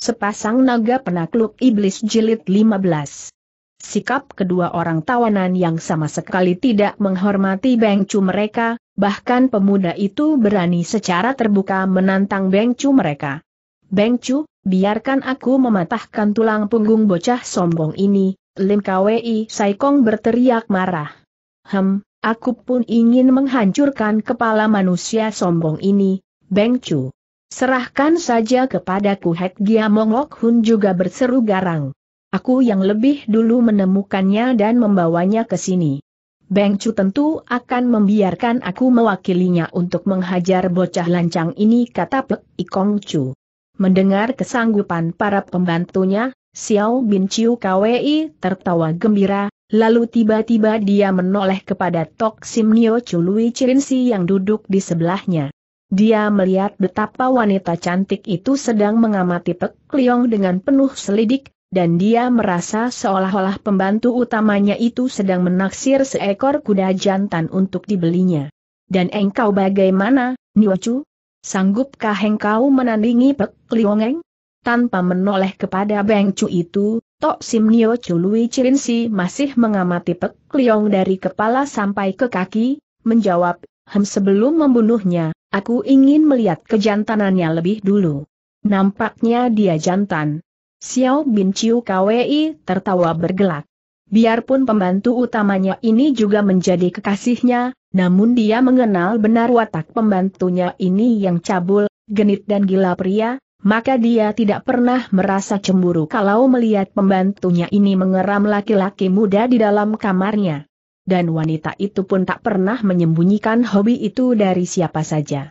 Sepasang Naga Penakluk Iblis Jilid 15 Sikap kedua orang tawanan yang sama sekali tidak menghormati Bengcu mereka, bahkan pemuda itu berani secara terbuka menantang Bengcu mereka. Bengcu, biarkan aku mematahkan tulang punggung bocah sombong ini, Lim Kwei Saikong berteriak marah. Hem, aku pun ingin menghancurkan kepala manusia sombong ini, Bengcu. Serahkan saja kepadaku Hek Gia Mongok Hun juga berseru garang. Aku yang lebih dulu menemukannya dan membawanya ke sini. Beng Chu tentu akan membiarkan aku mewakilinya untuk menghajar bocah lancang ini kata Pek Ikong Chu. Mendengar kesanggupan para pembantunya, Xiao Bin Chiu Kwei tertawa gembira, Lalu tiba-tiba dia menoleh kepada Tok Sim Nio Chului si yang duduk di sebelahnya. Dia melihat betapa wanita cantik itu sedang mengamati Pek Liong dengan penuh selidik, dan dia merasa seolah-olah pembantu utamanya itu sedang menaksir seekor kuda jantan untuk dibelinya. Dan engkau bagaimana, Niochu? Sanggupkah engkau menandingi Pek Liongeng? Tanpa menoleh kepada Beng Chu itu, Tok Sim Niochu Lui Si masih mengamati Pek Liong dari kepala sampai ke kaki, menjawab, hem sebelum membunuhnya, Aku ingin melihat kejantanannya lebih dulu. Nampaknya dia jantan. Xiao Bin Chiu KWI tertawa bergelak. Biarpun pembantu utamanya ini juga menjadi kekasihnya, namun dia mengenal benar watak pembantunya ini yang cabul, genit dan gila pria, maka dia tidak pernah merasa cemburu kalau melihat pembantunya ini mengeram laki-laki muda di dalam kamarnya dan wanita itu pun tak pernah menyembunyikan hobi itu dari siapa saja.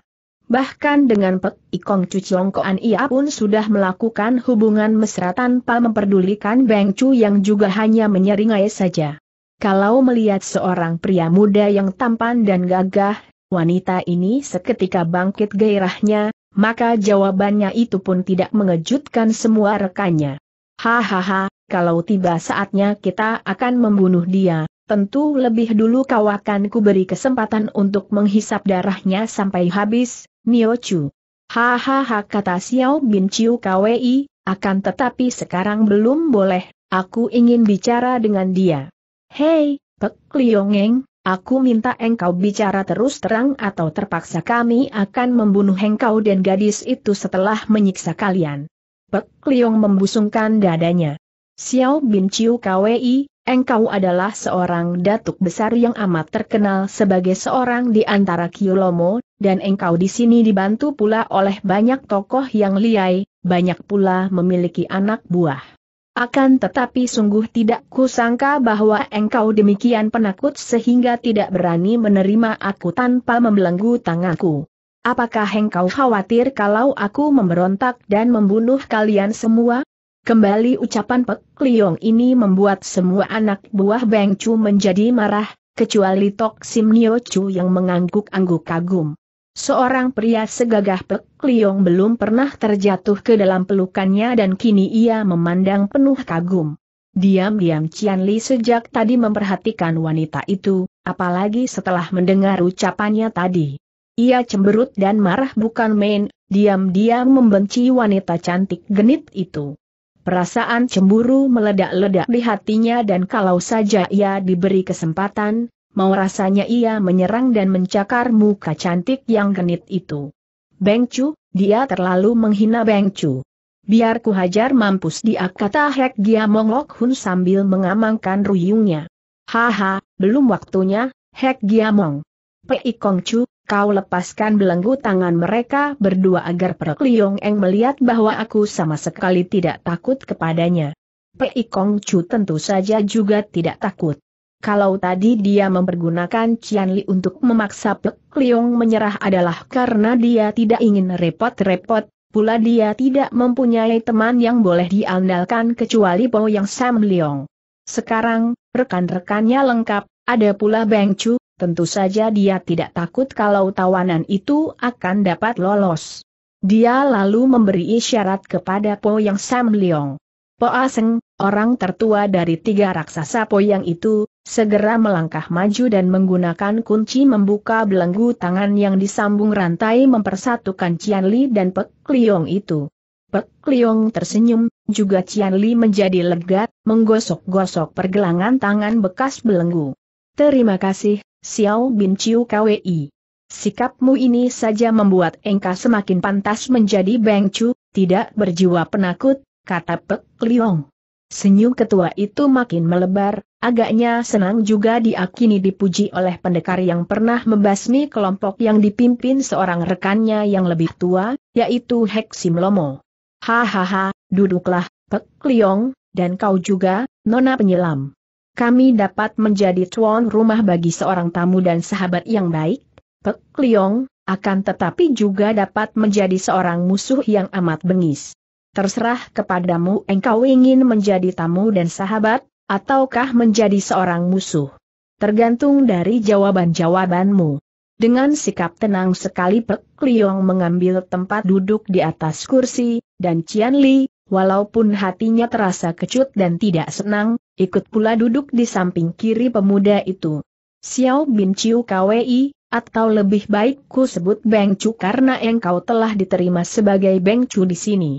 Bahkan dengan Pek Ikong Cuciongkoan ia pun sudah melakukan hubungan mesra tanpa memperdulikan Beng Chu yang juga hanya menyeringai saja. Kalau melihat seorang pria muda yang tampan dan gagah, wanita ini seketika bangkit gairahnya, maka jawabannya itu pun tidak mengejutkan semua rekannya. Hahaha, kalau tiba saatnya kita akan membunuh dia, tentu lebih dulu kau akan kuberi kesempatan untuk menghisap darahnya sampai habis, Nio Chu. Hahaha kata Xiao Bin Chiu Kwei, akan tetapi sekarang belum boleh, aku ingin bicara dengan dia. Hei, Pek Liongeng, Aku minta engkau bicara terus terang atau terpaksa kami akan membunuh engkau dan gadis itu setelah menyiksa kalian. Pek Liong membusungkan dadanya. Xiao Bin Chiu Kwei, engkau adalah seorang datuk besar yang amat terkenal sebagai seorang di antara Kiyolomo, dan engkau di sini dibantu pula oleh banyak tokoh yang liai, banyak pula memiliki anak buah. Akan tetapi sungguh tidak kusangka bahwa engkau demikian penakut sehingga tidak berani menerima aku tanpa membelenggu tanganku. Apakah engkau khawatir kalau aku memberontak dan membunuh kalian semua? Kembali ucapan Pek Liong ini membuat semua anak buah Beng Chu menjadi marah, kecuali Tok Sim Nio Chu yang mengangguk-angguk kagum. Seorang pria segagah Pek Liong belum pernah terjatuh ke dalam pelukannya dan kini ia memandang penuh kagum. Diam-diam Cian Li sejak tadi memperhatikan wanita itu, apalagi setelah mendengar ucapannya tadi. Ia cemberut dan marah bukan main, diam-diam membenci wanita cantik genit itu. Perasaan cemburu meledak-ledak di hatinya dan kalau saja ia diberi kesempatan, mau rasanya ia menyerang dan mencakar muka cantik yang genit itu. Beng Chu, dia terlalu menghina Beng Chu. Biar ku hajar mampus dia kata Hek Gia Monglok Hun sambil mengamankan ruyungnya. Haha, belum waktunya, Hek Gia Mong. Pei Kong Chu, Kau lepaskan belenggu tangan mereka berdua agar Perk Liong Eng melihat bahwa aku sama sekali tidak takut kepadanya. Pei Kong Chu tentu saja juga tidak takut. Kalau tadi dia mempergunakan Cian Li untuk memaksa Pek Liong menyerah adalah karena dia tidak ingin repot-repot, pula dia tidak mempunyai teman yang boleh diandalkan kecuali Po Yang Sam Liong. Sekarang, rekan-rekannya lengkap, ada pula Beng Chu, tentu saja dia tidak takut kalau tawanan itu akan dapat lolos. Dia lalu memberi isyarat kepada Po Yang Sam Leong. Po Aseng, orang tertua dari tiga raksasa Po Yang itu, segera melangkah maju dan menggunakan kunci membuka belenggu tangan yang disambung rantai mempersatukan Cian Li dan Pek Liong itu. Pek Liong tersenyum, juga Cian Li menjadi legat, menggosok-gosok pergelangan tangan bekas belenggu. Terima kasih, Xiao Bin Chiu KWI. Sikapmu ini saja membuat engkau semakin pantas menjadi Beng Chu, tidak berjiwa penakut, kata Pek Liong. Senyum ketua itu makin melebar, agaknya senang juga diakini dipuji oleh pendekar yang pernah membasmi kelompok yang dipimpin seorang rekannya yang lebih tua, yaitu Sim Lomo. Hahaha, duduklah, Pek Liong, dan kau juga, Nona Penyelam kami dapat menjadi tuan rumah bagi seorang tamu dan sahabat yang baik, Pek Liong, akan tetapi juga dapat menjadi seorang musuh yang amat bengis. Terserah kepadamu engkau ingin menjadi tamu dan sahabat, ataukah menjadi seorang musuh. Tergantung dari jawaban-jawabanmu. Dengan sikap tenang sekali Pek Liong mengambil tempat duduk di atas kursi, dan Cian Li, walaupun hatinya terasa kecut dan tidak senang, ikut pula duduk di samping kiri pemuda itu. Xiao Bin Chiu KWI, atau lebih baik ku sebut Beng Chu karena engkau telah diterima sebagai Beng Chu di sini.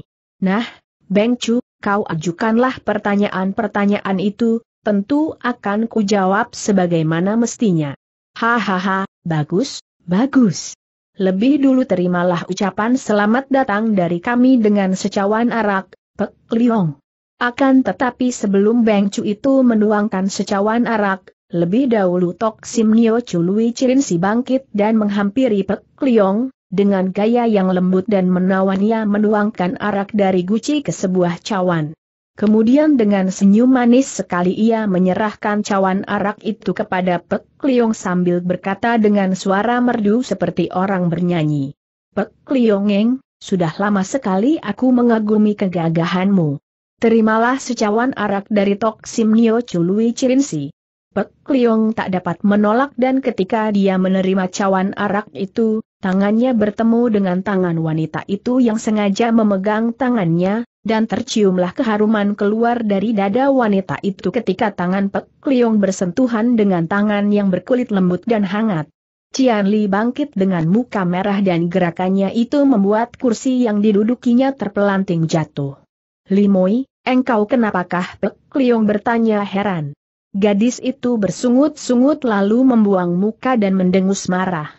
Nah, Beng Chu, kau ajukanlah pertanyaan-pertanyaan itu, tentu akan ku jawab sebagaimana mestinya. Hahaha, bagus, bagus. Lebih dulu terimalah ucapan selamat datang dari kami dengan secawan arak, Pek Liong. Akan tetapi sebelum Beng Chu itu menuangkan secawan arak, lebih dahulu Tok Sim Nio Chului Cirin si bangkit dan menghampiri Pek Liong, dengan gaya yang lembut dan menawan ia menuangkan arak dari guci ke sebuah cawan. Kemudian dengan senyum manis sekali ia menyerahkan cawan arak itu kepada Pek Liong sambil berkata dengan suara merdu seperti orang bernyanyi. Pek Liongeng, sudah lama sekali aku mengagumi kegagahanmu. Terimalah secawan arak dari Tok Sim Nio Chului Cirinsi. Pek Liong tak dapat menolak dan ketika dia menerima cawan arak itu, tangannya bertemu dengan tangan wanita itu yang sengaja memegang tangannya, dan terciumlah keharuman keluar dari dada wanita itu ketika tangan Pek Liong bersentuhan dengan tangan yang berkulit lembut dan hangat. Cian Li bangkit dengan muka merah dan gerakannya itu membuat kursi yang didudukinya terpelanting jatuh. Limoi, Engkau kenapakah Pek Liong bertanya heran. Gadis itu bersungut-sungut lalu membuang muka dan mendengus marah.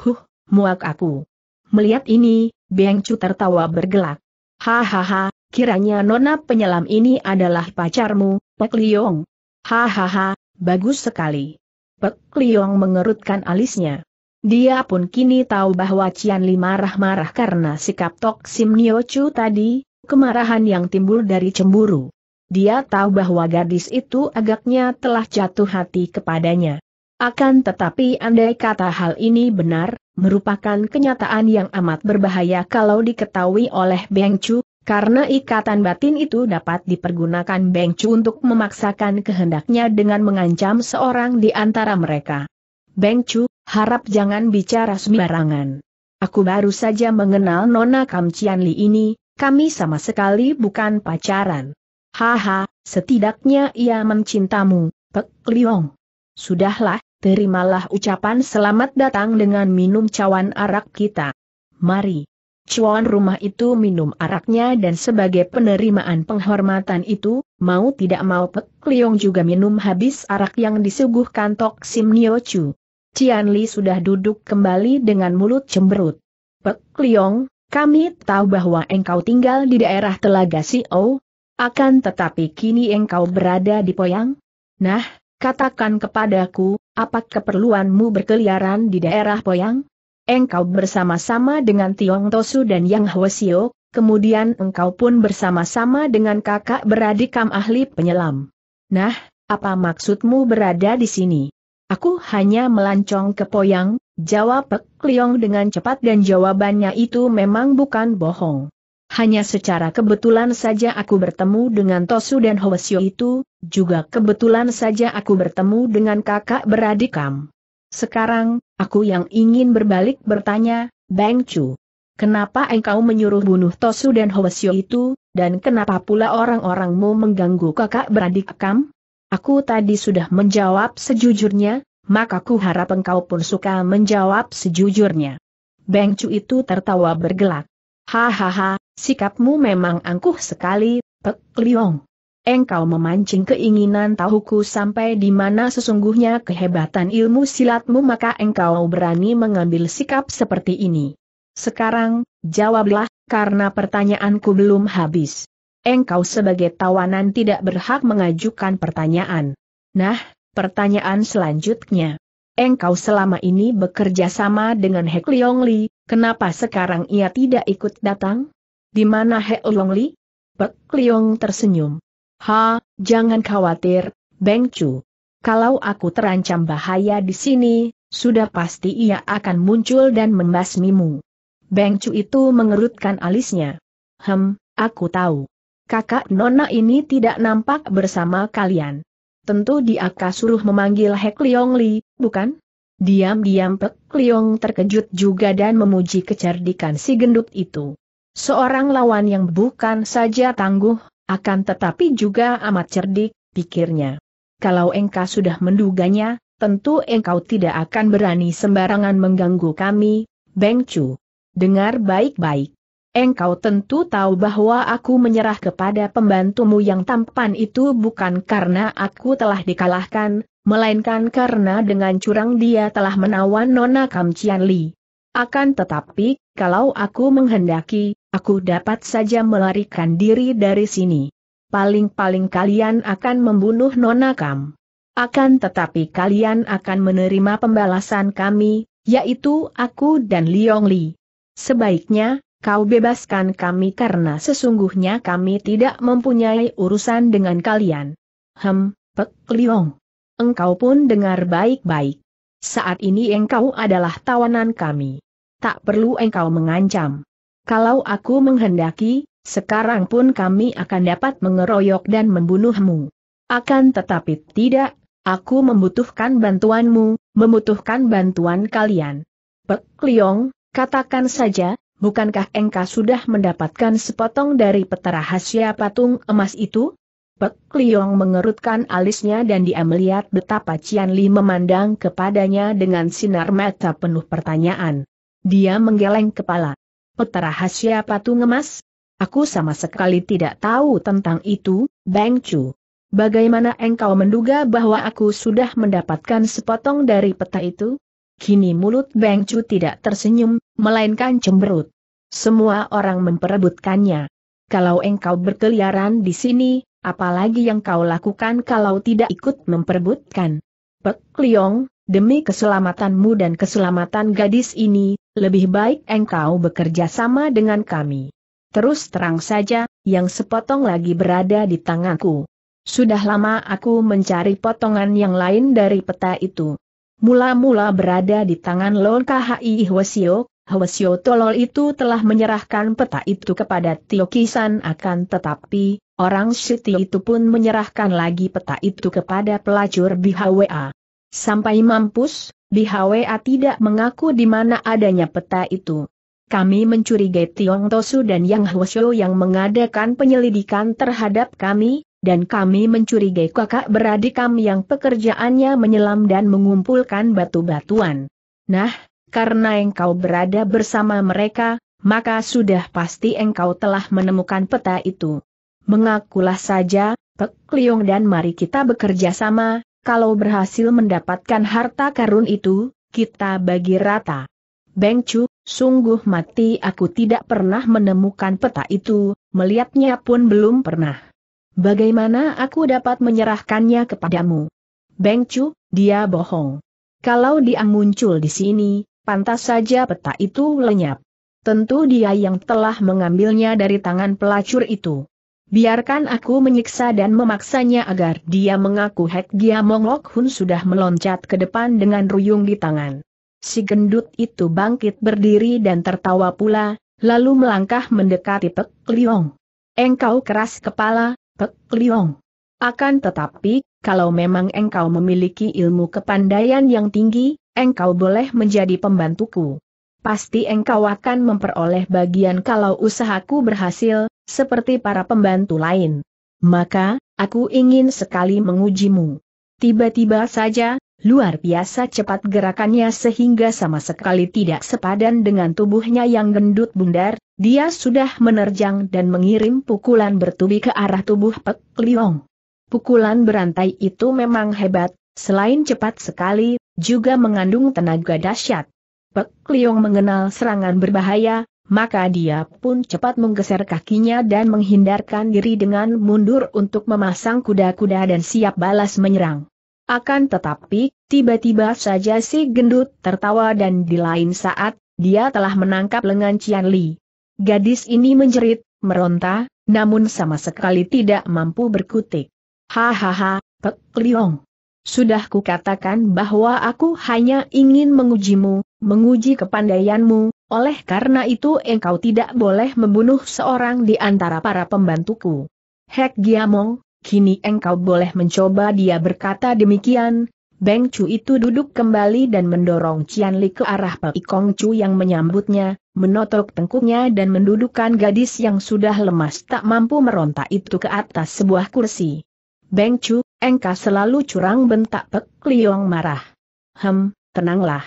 Huh, muak aku. Melihat ini, Beng Chu tertawa bergelak. Hahaha, kiranya nona penyelam ini adalah pacarmu, Pek Liong. Hahaha, bagus sekali. Pek Liong mengerutkan alisnya. Dia pun kini tahu bahwa Cian Li marah-marah karena sikap Tok Sim Nio Chu tadi, kemarahan yang timbul dari cemburu. Dia tahu bahwa gadis itu agaknya telah jatuh hati kepadanya. Akan tetapi andai kata hal ini benar, merupakan kenyataan yang amat berbahaya kalau diketahui oleh Beng Chu, karena ikatan batin itu dapat dipergunakan Beng Chu untuk memaksakan kehendaknya dengan mengancam seorang di antara mereka. Beng Chu, harap jangan bicara sembarangan. Aku baru saja mengenal Nona Kam Chian Li ini, kami sama sekali bukan pacaran. Haha, setidaknya ia mencintamu, Pek Liong. Sudahlah, terimalah ucapan selamat datang dengan minum cawan arak kita. Mari. Cuan rumah itu minum araknya dan sebagai penerimaan penghormatan itu, mau tidak mau Pek Liong juga minum habis arak yang disuguhkan Tok Sim Nio Chu. Cian Li sudah duduk kembali dengan mulut cemberut. Pek Liong, kami tahu bahwa engkau tinggal di daerah Telaga Sio, akan tetapi kini engkau berada di Poyang. Nah, katakan kepadaku, apa keperluanmu berkeliaran di daerah Poyang? Engkau bersama-sama dengan Tiong Tosu dan Yang Hwasio, kemudian engkau pun bersama-sama dengan kakak beradik kam ahli penyelam. Nah, apa maksudmu berada di sini? Aku hanya melancong ke Poyang, Jawab Pek Liong dengan cepat dan jawabannya itu memang bukan bohong. Hanya secara kebetulan saja aku bertemu dengan Tosu dan Hwasyo itu, juga kebetulan saja aku bertemu dengan kakak beradik Kam. Sekarang, aku yang ingin berbalik bertanya, Bang Chu. Kenapa engkau menyuruh bunuh Tosu dan Hwasyo itu, dan kenapa pula orang-orangmu mengganggu kakak beradik Kam? Aku tadi sudah menjawab sejujurnya, maka ku harap engkau pun suka menjawab sejujurnya. Beng Cu itu tertawa bergelak. Hahaha, sikapmu memang angkuh sekali, Pek Liong. Engkau memancing keinginan tahuku sampai di mana sesungguhnya kehebatan ilmu silatmu maka engkau berani mengambil sikap seperti ini. Sekarang, jawablah, karena pertanyaanku belum habis. Engkau sebagai tawanan tidak berhak mengajukan pertanyaan. Nah, Pertanyaan selanjutnya. Engkau selama ini bekerja sama dengan Hek Leong Li, kenapa sekarang ia tidak ikut datang? Di mana Hek Leong Li? Pek Leong tersenyum. Ha, jangan khawatir, Beng Chu. Kalau aku terancam bahaya di sini, sudah pasti ia akan muncul dan membasmimu. Beng Chu itu mengerutkan alisnya. Hem, aku tahu. Kakak Nona ini tidak nampak bersama kalian tentu dia akan suruh memanggil Hek Leong Li, bukan? Diam-diam Pek Leong terkejut juga dan memuji kecerdikan si gendut itu. Seorang lawan yang bukan saja tangguh, akan tetapi juga amat cerdik, pikirnya. Kalau engkau sudah menduganya, tentu engkau tidak akan berani sembarangan mengganggu kami, Beng Chu. Dengar baik-baik. Engkau tentu tahu bahwa aku menyerah kepada pembantumu yang tampan itu bukan karena aku telah dikalahkan, melainkan karena dengan curang dia telah menawan Nona Kam Chian Li. Akan tetapi, kalau aku menghendaki, aku dapat saja melarikan diri dari sini. Paling-paling kalian akan membunuh Nona Kam. Akan tetapi kalian akan menerima pembalasan kami, yaitu aku dan Liong Li. Sebaiknya, kau bebaskan kami karena sesungguhnya kami tidak mempunyai urusan dengan kalian. Hem, Pek Liong. Engkau pun dengar baik-baik. Saat ini engkau adalah tawanan kami. Tak perlu engkau mengancam. Kalau aku menghendaki, sekarang pun kami akan dapat mengeroyok dan membunuhmu. Akan tetapi tidak, aku membutuhkan bantuanmu, membutuhkan bantuan kalian. Pek Liong, katakan saja, bukankah engkau sudah mendapatkan sepotong dari peta rahasia patung emas itu? Pek Liong mengerutkan alisnya dan dia melihat betapa Cian Li memandang kepadanya dengan sinar mata penuh pertanyaan. Dia menggeleng kepala. Peta rahasia patung emas? Aku sama sekali tidak tahu tentang itu, Bang Chu. Bagaimana engkau menduga bahwa aku sudah mendapatkan sepotong dari peta itu? kini mulut Beng Chu tidak tersenyum, melainkan cemberut. Semua orang memperebutkannya. Kalau engkau berkeliaran di sini, apalagi yang kau lakukan kalau tidak ikut memperebutkan. Pek Liong, demi keselamatanmu dan keselamatan gadis ini, lebih baik engkau bekerja sama dengan kami. Terus terang saja, yang sepotong lagi berada di tanganku. Sudah lama aku mencari potongan yang lain dari peta itu mula-mula berada di tangan Lon KHI Hwasyo, Hwasyo Tolol itu telah menyerahkan peta itu kepada Tio Kisan akan tetapi, orang Siti itu pun menyerahkan lagi peta itu kepada pelacur BHWA. Sampai mampus, BHWA tidak mengaku di mana adanya peta itu. Kami mencurigai Tiong Tosu dan Yang Hwasyo yang mengadakan penyelidikan terhadap kami, dan kami mencurigai kakak beradik kami yang pekerjaannya menyelam dan mengumpulkan batu-batuan. Nah, karena engkau berada bersama mereka, maka sudah pasti engkau telah menemukan peta itu. Mengakulah saja, Pek Liong dan mari kita bekerja sama, kalau berhasil mendapatkan harta karun itu, kita bagi rata. Beng Chu, sungguh mati aku tidak pernah menemukan peta itu, melihatnya pun belum pernah. Bagaimana aku dapat menyerahkannya kepadamu? Beng Chu, dia bohong. Kalau dia muncul di sini, pantas saja peta itu lenyap. Tentu dia yang telah mengambilnya dari tangan pelacur itu. Biarkan aku menyiksa dan memaksanya agar dia mengaku Hek Gia Monglok Hun sudah meloncat ke depan dengan ruyung di tangan. Si gendut itu bangkit berdiri dan tertawa pula, lalu melangkah mendekati Pek Liong. Engkau keras kepala, Pek Liong. Akan tetapi, kalau memang engkau memiliki ilmu kepandaian yang tinggi, engkau boleh menjadi pembantuku. Pasti engkau akan memperoleh bagian kalau usahaku berhasil, seperti para pembantu lain. Maka, aku ingin sekali mengujimu. Tiba-tiba saja, luar biasa cepat gerakannya sehingga sama sekali tidak sepadan dengan tubuhnya yang gendut bundar, dia sudah menerjang dan mengirim pukulan bertubi ke arah tubuh Pek Liong. Pukulan berantai itu memang hebat, selain cepat sekali, juga mengandung tenaga dahsyat. Pek Liong mengenal serangan berbahaya, maka dia pun cepat menggeser kakinya dan menghindarkan diri dengan mundur untuk memasang kuda-kuda dan siap balas menyerang. Akan tetapi, tiba-tiba saja si gendut tertawa dan di lain saat, dia telah menangkap lengan Cian Li. Gadis ini menjerit, meronta, namun sama sekali tidak mampu berkutik. Hahaha, Pek Liong. Sudah kukatakan bahwa aku hanya ingin mengujimu, menguji kepandaianmu, oleh karena itu engkau tidak boleh membunuh seorang di antara para pembantuku. Hek Giamong, kini engkau boleh mencoba dia berkata demikian, Beng Chu itu duduk kembali dan mendorong Cian Li ke arah Pei Kong Chu yang menyambutnya, menotok tengkuknya dan mendudukan gadis yang sudah lemas tak mampu meronta itu ke atas sebuah kursi. Beng Chu, engkau selalu curang bentak Pek Liong marah. Hem, tenanglah.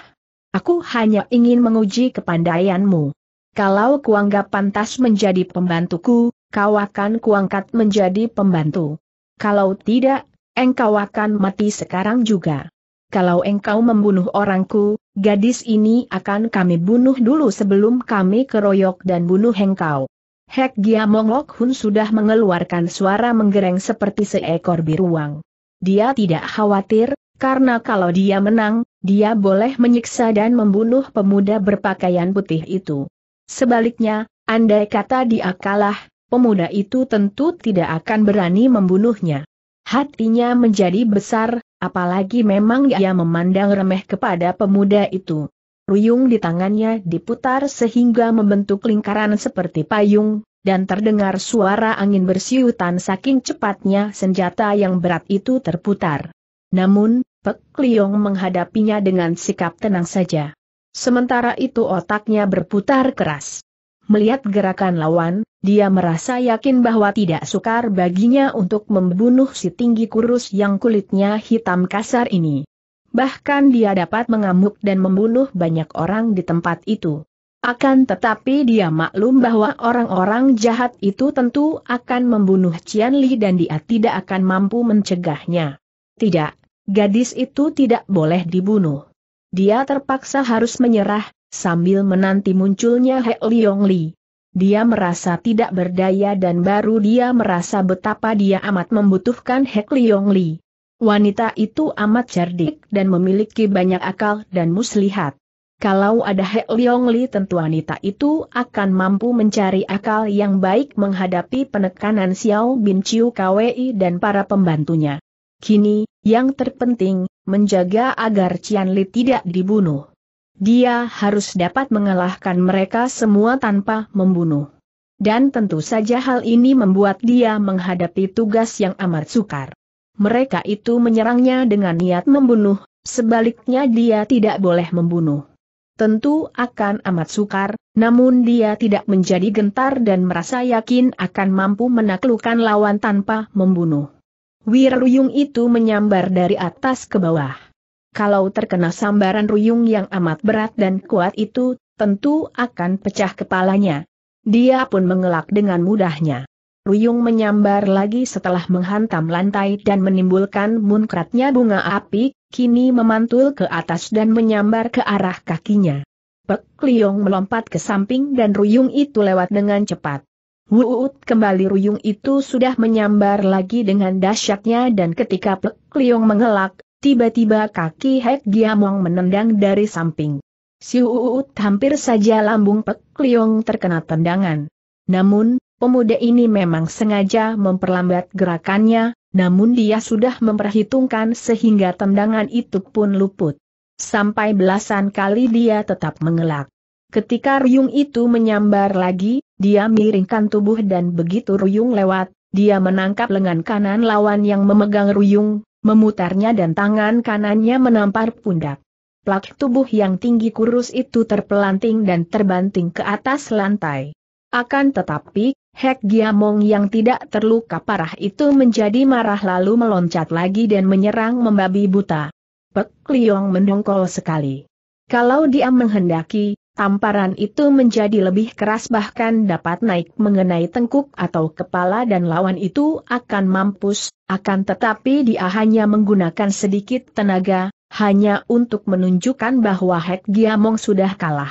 Aku hanya ingin menguji kepandaianmu. Kalau kuanggap pantas menjadi pembantuku, kau akan kuangkat menjadi pembantu. Kalau tidak, engkau akan mati sekarang juga. Kalau engkau membunuh orangku, gadis ini akan kami bunuh dulu sebelum kami keroyok dan bunuh engkau. Hek Gia Monglok Hun sudah mengeluarkan suara menggereng seperti seekor biruang. Dia tidak khawatir, karena kalau dia menang, dia boleh menyiksa dan membunuh pemuda berpakaian putih itu. Sebaliknya, andai kata dia kalah, pemuda itu tentu tidak akan berani membunuhnya. Hatinya menjadi besar, apalagi memang ia memandang remeh kepada pemuda itu. Ruyung di tangannya diputar sehingga membentuk lingkaran seperti payung, dan terdengar suara angin bersiutan saking cepatnya senjata yang berat itu terputar. Namun, Pek Liong menghadapinya dengan sikap tenang saja. Sementara itu otaknya berputar keras. Melihat gerakan lawan, dia merasa yakin bahwa tidak sukar baginya untuk membunuh si tinggi kurus yang kulitnya hitam kasar ini. Bahkan dia dapat mengamuk dan membunuh banyak orang di tempat itu. Akan tetapi dia maklum bahwa orang-orang jahat itu tentu akan membunuh Cian Li dan dia tidak akan mampu mencegahnya. Tidak, gadis itu tidak boleh dibunuh. Dia terpaksa harus menyerah, sambil menanti munculnya He Leong Li. Dia merasa tidak berdaya dan baru dia merasa betapa dia amat membutuhkan He Leong Li. Wanita itu amat cerdik dan memiliki banyak akal dan muslihat. Kalau ada He Leong Li tentu wanita itu akan mampu mencari akal yang baik menghadapi penekanan Xiao Bin Chiu KWI dan para pembantunya. Kini, yang terpenting, menjaga agar Qian Li tidak dibunuh dia harus dapat mengalahkan mereka semua tanpa membunuh. Dan tentu saja hal ini membuat dia menghadapi tugas yang amat sukar. Mereka itu menyerangnya dengan niat membunuh, sebaliknya dia tidak boleh membunuh. Tentu akan amat sukar, namun dia tidak menjadi gentar dan merasa yakin akan mampu menaklukkan lawan tanpa membunuh. Wiruyung itu menyambar dari atas ke bawah kalau terkena sambaran ruyung yang amat berat dan kuat itu, tentu akan pecah kepalanya. Dia pun mengelak dengan mudahnya. Ruyung menyambar lagi setelah menghantam lantai dan menimbulkan munkratnya bunga api, kini memantul ke atas dan menyambar ke arah kakinya. Pek Liong melompat ke samping dan Ruyung itu lewat dengan cepat. Wuut kembali Ruyung itu sudah menyambar lagi dengan dahsyatnya dan ketika Pek Liong mengelak, Tiba-tiba kaki Hek Giamong menendang dari samping. Siuut hampir saja lambung Pek Liong terkena tendangan. Namun, pemuda ini memang sengaja memperlambat gerakannya, namun dia sudah memperhitungkan sehingga tendangan itu pun luput. Sampai belasan kali dia tetap mengelak. Ketika Ryung itu menyambar lagi, dia miringkan tubuh dan begitu Ryung lewat, dia menangkap lengan kanan lawan yang memegang Ruyung, memutarnya dan tangan kanannya menampar pundak. Plak tubuh yang tinggi kurus itu terpelanting dan terbanting ke atas lantai. Akan tetapi, Hek Giamong yang tidak terluka parah itu menjadi marah lalu meloncat lagi dan menyerang membabi buta. Pek Liong mendongkol sekali. Kalau dia menghendaki, Tamparan itu menjadi lebih keras bahkan dapat naik mengenai tengkuk atau kepala dan lawan itu akan mampus, akan tetapi dia hanya menggunakan sedikit tenaga, hanya untuk menunjukkan bahwa Hek Giamong sudah kalah.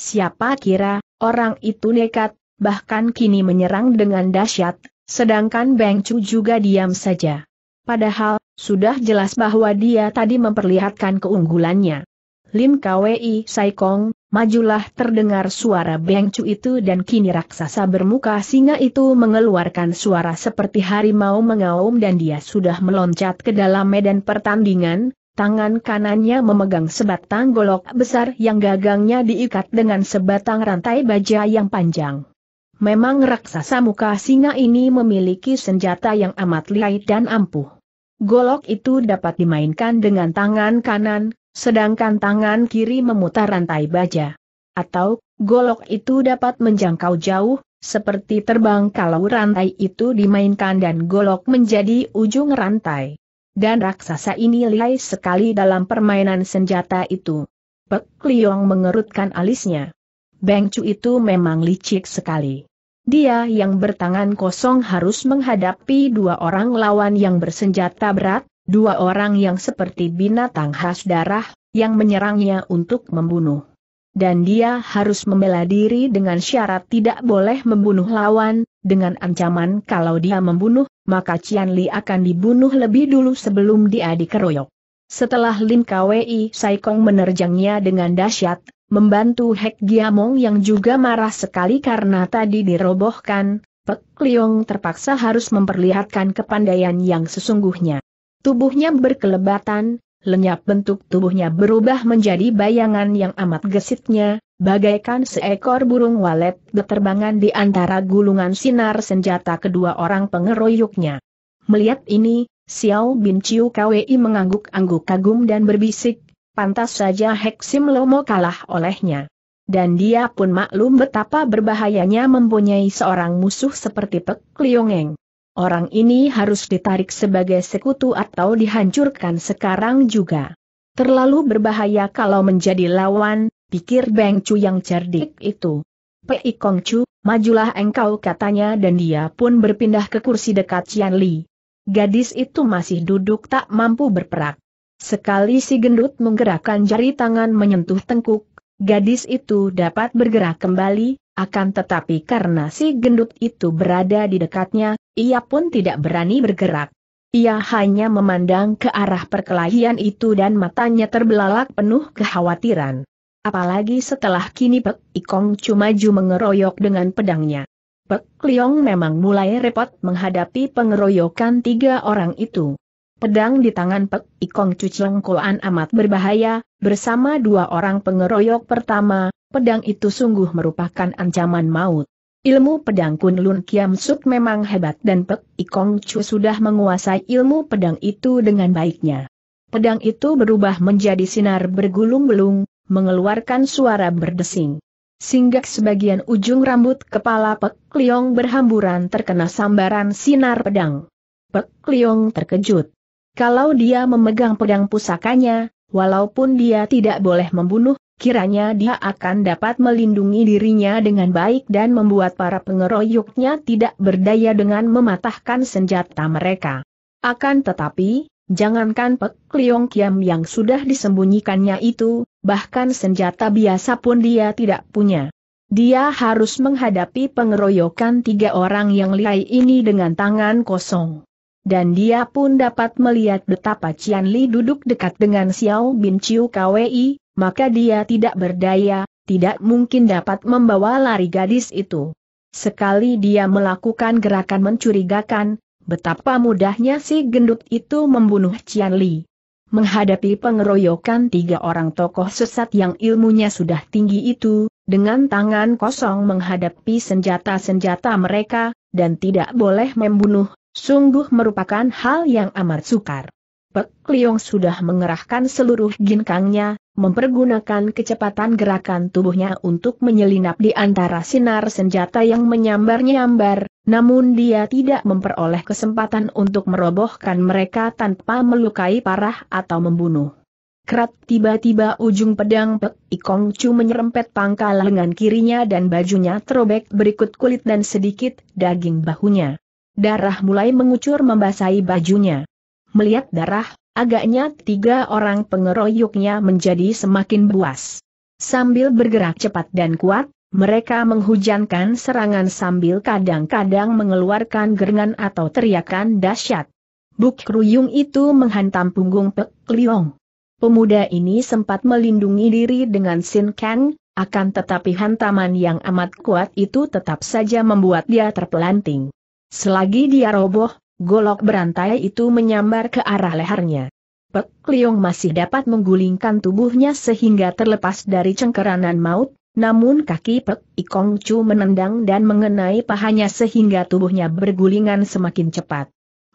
Siapa kira, orang itu nekat, bahkan kini menyerang dengan dahsyat, sedangkan Beng Chu juga diam saja. Padahal, sudah jelas bahwa dia tadi memperlihatkan keunggulannya. Lim Kwei Kong, majulah terdengar suara bengcu itu dan kini raksasa bermuka singa itu mengeluarkan suara seperti harimau mengaum dan dia sudah meloncat ke dalam medan pertandingan, tangan kanannya memegang sebatang golok besar yang gagangnya diikat dengan sebatang rantai baja yang panjang. Memang raksasa muka singa ini memiliki senjata yang amat lihai dan ampuh. Golok itu dapat dimainkan dengan tangan kanan, Sedangkan tangan kiri memutar rantai baja. Atau, golok itu dapat menjangkau jauh, seperti terbang kalau rantai itu dimainkan dan golok menjadi ujung rantai. Dan raksasa ini lihai sekali dalam permainan senjata itu. Pek Liong mengerutkan alisnya. Beng Cu itu memang licik sekali. Dia yang bertangan kosong harus menghadapi dua orang lawan yang bersenjata berat, Dua orang yang seperti binatang khas darah, yang menyerangnya untuk membunuh. Dan dia harus membela diri dengan syarat tidak boleh membunuh lawan, dengan ancaman kalau dia membunuh, maka Cian Li akan dibunuh lebih dulu sebelum dia dikeroyok. Setelah Lin Kwei Saikong menerjangnya dengan dahsyat, membantu Hek Giamong yang juga marah sekali karena tadi dirobohkan, Pek Liong terpaksa harus memperlihatkan kepandaian yang sesungguhnya. Tubuhnya berkelebatan, lenyap bentuk tubuhnya berubah menjadi bayangan yang amat gesitnya, bagaikan seekor burung walet berterbangan di antara gulungan sinar senjata kedua orang pengeroyoknya. Melihat ini, Xiao Bin Chiu KWI mengangguk-angguk kagum dan berbisik, pantas saja Heksim Lomo kalah olehnya. Dan dia pun maklum betapa berbahayanya mempunyai seorang musuh seperti Pek Liongeng. Orang ini harus ditarik sebagai sekutu atau dihancurkan sekarang juga. Terlalu berbahaya kalau menjadi lawan, pikir Beng Chu yang cerdik itu. Pei Kong Chu, majulah engkau katanya dan dia pun berpindah ke kursi dekat Cian Li. Gadis itu masih duduk tak mampu berperak. Sekali si gendut menggerakkan jari tangan menyentuh tengkuk, gadis itu dapat bergerak kembali, akan tetapi karena si gendut itu berada di dekatnya, ia pun tidak berani bergerak. Ia hanya memandang ke arah perkelahian itu dan matanya terbelalak penuh kekhawatiran. Apalagi setelah kini Pek Ikong cumaju mengeroyok dengan pedangnya. Pek Liong memang mulai repot menghadapi pengeroyokan tiga orang itu. Pedang di tangan Pek Ikong Cuclengkoan amat berbahaya, bersama dua orang pengeroyok pertama, pedang itu sungguh merupakan ancaman maut. Ilmu pedang Kunlun Kiam Suk memang hebat dan Pek Ikong Chu sudah menguasai ilmu pedang itu dengan baiknya. Pedang itu berubah menjadi sinar bergulung gulung mengeluarkan suara berdesing. Singgah sebagian ujung rambut kepala Pek Liong berhamburan terkena sambaran sinar pedang. Pek Liong terkejut. Kalau dia memegang pedang pusakanya, walaupun dia tidak boleh membunuh, Kiranya dia akan dapat melindungi dirinya dengan baik dan membuat para pengeroyoknya tidak berdaya dengan mematahkan senjata mereka. Akan tetapi, jangankan Pek Liong Kiam yang sudah disembunyikannya itu, bahkan senjata biasa pun dia tidak punya. Dia harus menghadapi pengeroyokan tiga orang yang lihai ini dengan tangan kosong. Dan dia pun dapat melihat betapa Cian Li duduk dekat dengan Xiao Bin Chiu Kwei, maka dia tidak berdaya, tidak mungkin dapat membawa lari gadis itu. Sekali dia melakukan gerakan mencurigakan, betapa mudahnya si gendut itu membunuh Cian Li. Menghadapi pengeroyokan tiga orang tokoh sesat yang ilmunya sudah tinggi itu, dengan tangan kosong menghadapi senjata-senjata mereka, dan tidak boleh membunuh, sungguh merupakan hal yang amat sukar. Pek Liong sudah mengerahkan seluruh ginkangnya, mempergunakan kecepatan gerakan tubuhnya untuk menyelinap di antara sinar senjata yang menyambar-nyambar, namun dia tidak memperoleh kesempatan untuk merobohkan mereka tanpa melukai parah atau membunuh. Kerat tiba-tiba ujung pedang Pek Ikong Chu menyerempet pangkal lengan kirinya dan bajunya terobek berikut kulit dan sedikit daging bahunya. Darah mulai mengucur membasahi bajunya melihat darah, agaknya tiga orang pengeroyoknya menjadi semakin buas. Sambil bergerak cepat dan kuat, mereka menghujankan serangan sambil kadang-kadang mengeluarkan gerengan atau teriakan dahsyat. Buk kruyung itu menghantam punggung Pek Liong. Pemuda ini sempat melindungi diri dengan Sin Kang, akan tetapi hantaman yang amat kuat itu tetap saja membuat dia terpelanting. Selagi dia roboh, golok berantai itu menyambar ke arah lehernya. Pek Liong masih dapat menggulingkan tubuhnya sehingga terlepas dari cengkeranan maut, namun kaki Pek Ikong Chu menendang dan mengenai pahanya sehingga tubuhnya bergulingan semakin cepat.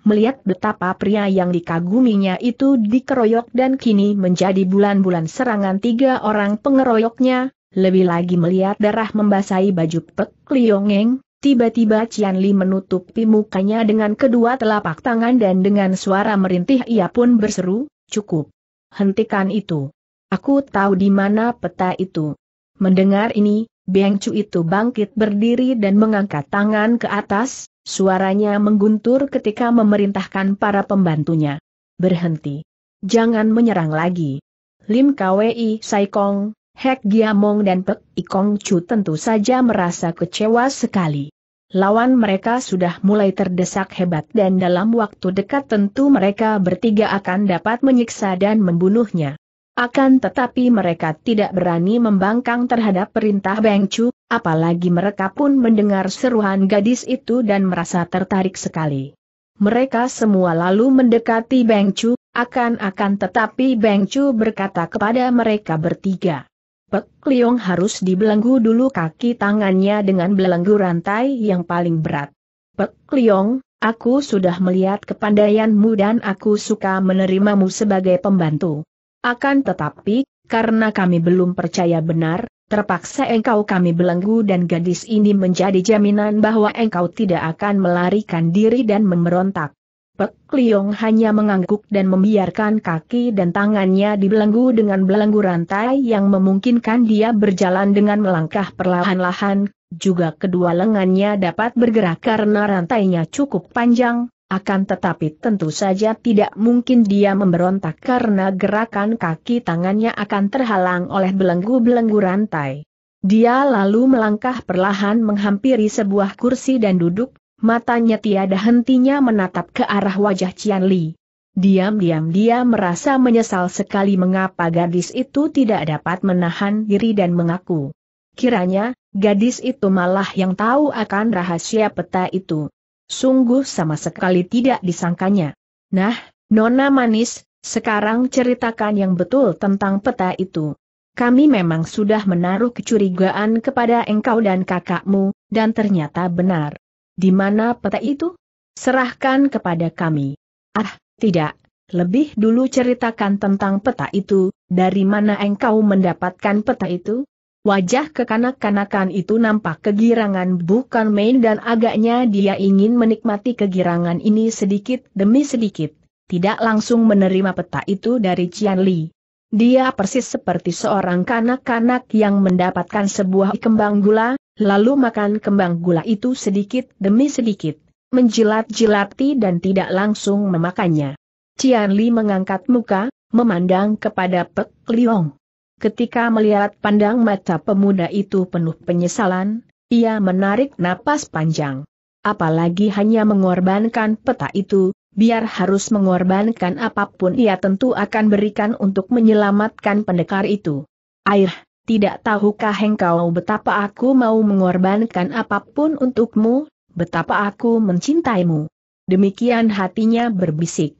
Melihat betapa pria yang dikaguminya itu dikeroyok dan kini menjadi bulan-bulan serangan tiga orang pengeroyoknya, lebih lagi melihat darah membasahi baju Pek Liongeng, Tiba-tiba Cian Li menutupi mukanya dengan kedua telapak tangan dan dengan suara merintih ia pun berseru, cukup. Hentikan itu. Aku tahu di mana peta itu. Mendengar ini, Beng Cu itu bangkit berdiri dan mengangkat tangan ke atas, suaranya mengguntur ketika memerintahkan para pembantunya. Berhenti. Jangan menyerang lagi. Lim Kwei Saikong, Hek Giamong dan Pek Ikong Chu tentu saja merasa kecewa sekali. Lawan mereka sudah mulai terdesak hebat dan dalam waktu dekat tentu mereka bertiga akan dapat menyiksa dan membunuhnya. Akan tetapi mereka tidak berani membangkang terhadap perintah Beng Chu, apalagi mereka pun mendengar seruan gadis itu dan merasa tertarik sekali. Mereka semua lalu mendekati Beng Chu, akan-akan tetapi Beng Chu berkata kepada mereka bertiga, Pek Liong harus dibelenggu dulu kaki tangannya dengan belenggu rantai yang paling berat. Pek Liong, aku sudah melihat kepandaianmu dan aku suka menerimamu sebagai pembantu. Akan tetapi, karena kami belum percaya benar, terpaksa engkau kami belenggu dan gadis ini menjadi jaminan bahwa engkau tidak akan melarikan diri dan memberontak. Pek Liong hanya mengangguk dan membiarkan kaki dan tangannya dibelenggu dengan belenggu rantai yang memungkinkan dia berjalan dengan melangkah perlahan-lahan, juga kedua lengannya dapat bergerak karena rantainya cukup panjang, akan tetapi tentu saja tidak mungkin dia memberontak karena gerakan kaki tangannya akan terhalang oleh belenggu-belenggu rantai. Dia lalu melangkah perlahan menghampiri sebuah kursi dan duduk matanya tiada hentinya menatap ke arah wajah Cian Li. Diam-diam dia merasa menyesal sekali mengapa gadis itu tidak dapat menahan diri dan mengaku. Kiranya, gadis itu malah yang tahu akan rahasia peta itu. Sungguh sama sekali tidak disangkanya. Nah, Nona Manis, sekarang ceritakan yang betul tentang peta itu. Kami memang sudah menaruh kecurigaan kepada engkau dan kakakmu, dan ternyata benar. Di mana peta itu? Serahkan kepada kami. Ah, tidak. Lebih dulu ceritakan tentang peta itu, dari mana engkau mendapatkan peta itu? Wajah kekanak-kanakan itu nampak kegirangan bukan main dan agaknya dia ingin menikmati kegirangan ini sedikit demi sedikit, tidak langsung menerima peta itu dari Cian Li. Dia persis seperti seorang kanak-kanak yang mendapatkan sebuah kembang gula, lalu makan kembang gula itu sedikit demi sedikit, menjilat-jilati dan tidak langsung memakannya. Cian Li mengangkat muka, memandang kepada Pek Liong. Ketika melihat pandang mata pemuda itu penuh penyesalan, ia menarik napas panjang. Apalagi hanya mengorbankan peta itu, biar harus mengorbankan apapun ia tentu akan berikan untuk menyelamatkan pendekar itu. Air, tidak tahukah engkau betapa aku mau mengorbankan apapun untukmu, betapa aku mencintaimu. Demikian hatinya berbisik.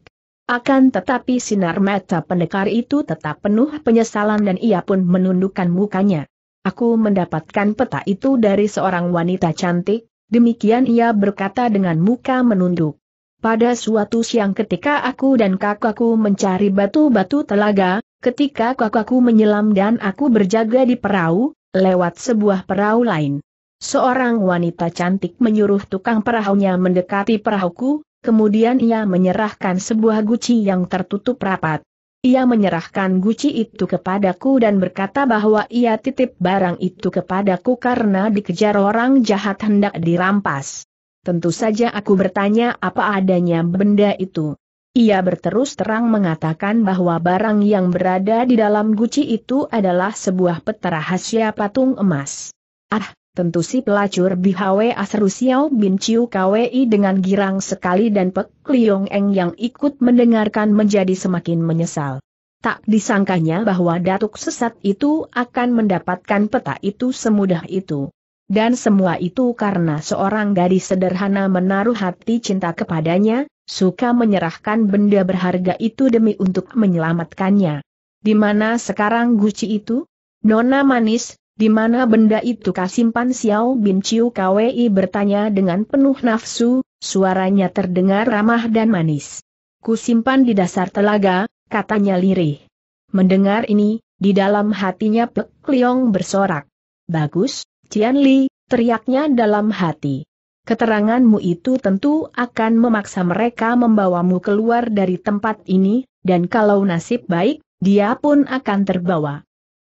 Akan tetapi sinar mata pendekar itu tetap penuh penyesalan dan ia pun menundukkan mukanya. Aku mendapatkan peta itu dari seorang wanita cantik, demikian ia berkata dengan muka menunduk. Pada suatu siang ketika aku dan kakakku mencari batu-batu telaga, Ketika kakakku menyelam dan aku berjaga di perahu, lewat sebuah perahu lain. Seorang wanita cantik menyuruh tukang perahunya mendekati perahuku, kemudian ia menyerahkan sebuah guci yang tertutup rapat. Ia menyerahkan guci itu kepadaku dan berkata bahwa ia titip barang itu kepadaku karena dikejar orang jahat hendak dirampas. Tentu saja aku bertanya apa adanya benda itu. Ia berterus terang mengatakan bahwa barang yang berada di dalam guci itu adalah sebuah peta rahasia patung emas. Ah, tentu si pelacur Bihawe Asru Xiao Bin Chiu Kwi dengan girang sekali dan Pek Liong Eng yang ikut mendengarkan menjadi semakin menyesal. Tak disangkanya bahwa datuk sesat itu akan mendapatkan peta itu semudah itu. Dan semua itu karena seorang gadis sederhana menaruh hati cinta kepadanya, suka menyerahkan benda berharga itu demi untuk menyelamatkannya. Di mana sekarang guci itu? Nona manis, di mana benda itu kasimpan Xiao Bin Chiu Kwei bertanya dengan penuh nafsu, suaranya terdengar ramah dan manis. Ku simpan di dasar telaga, katanya lirih. Mendengar ini, di dalam hatinya Pek Liong bersorak. Bagus, Cian Li, teriaknya dalam hati. Keteranganmu itu tentu akan memaksa mereka membawamu keluar dari tempat ini, dan kalau nasib baik, dia pun akan terbawa.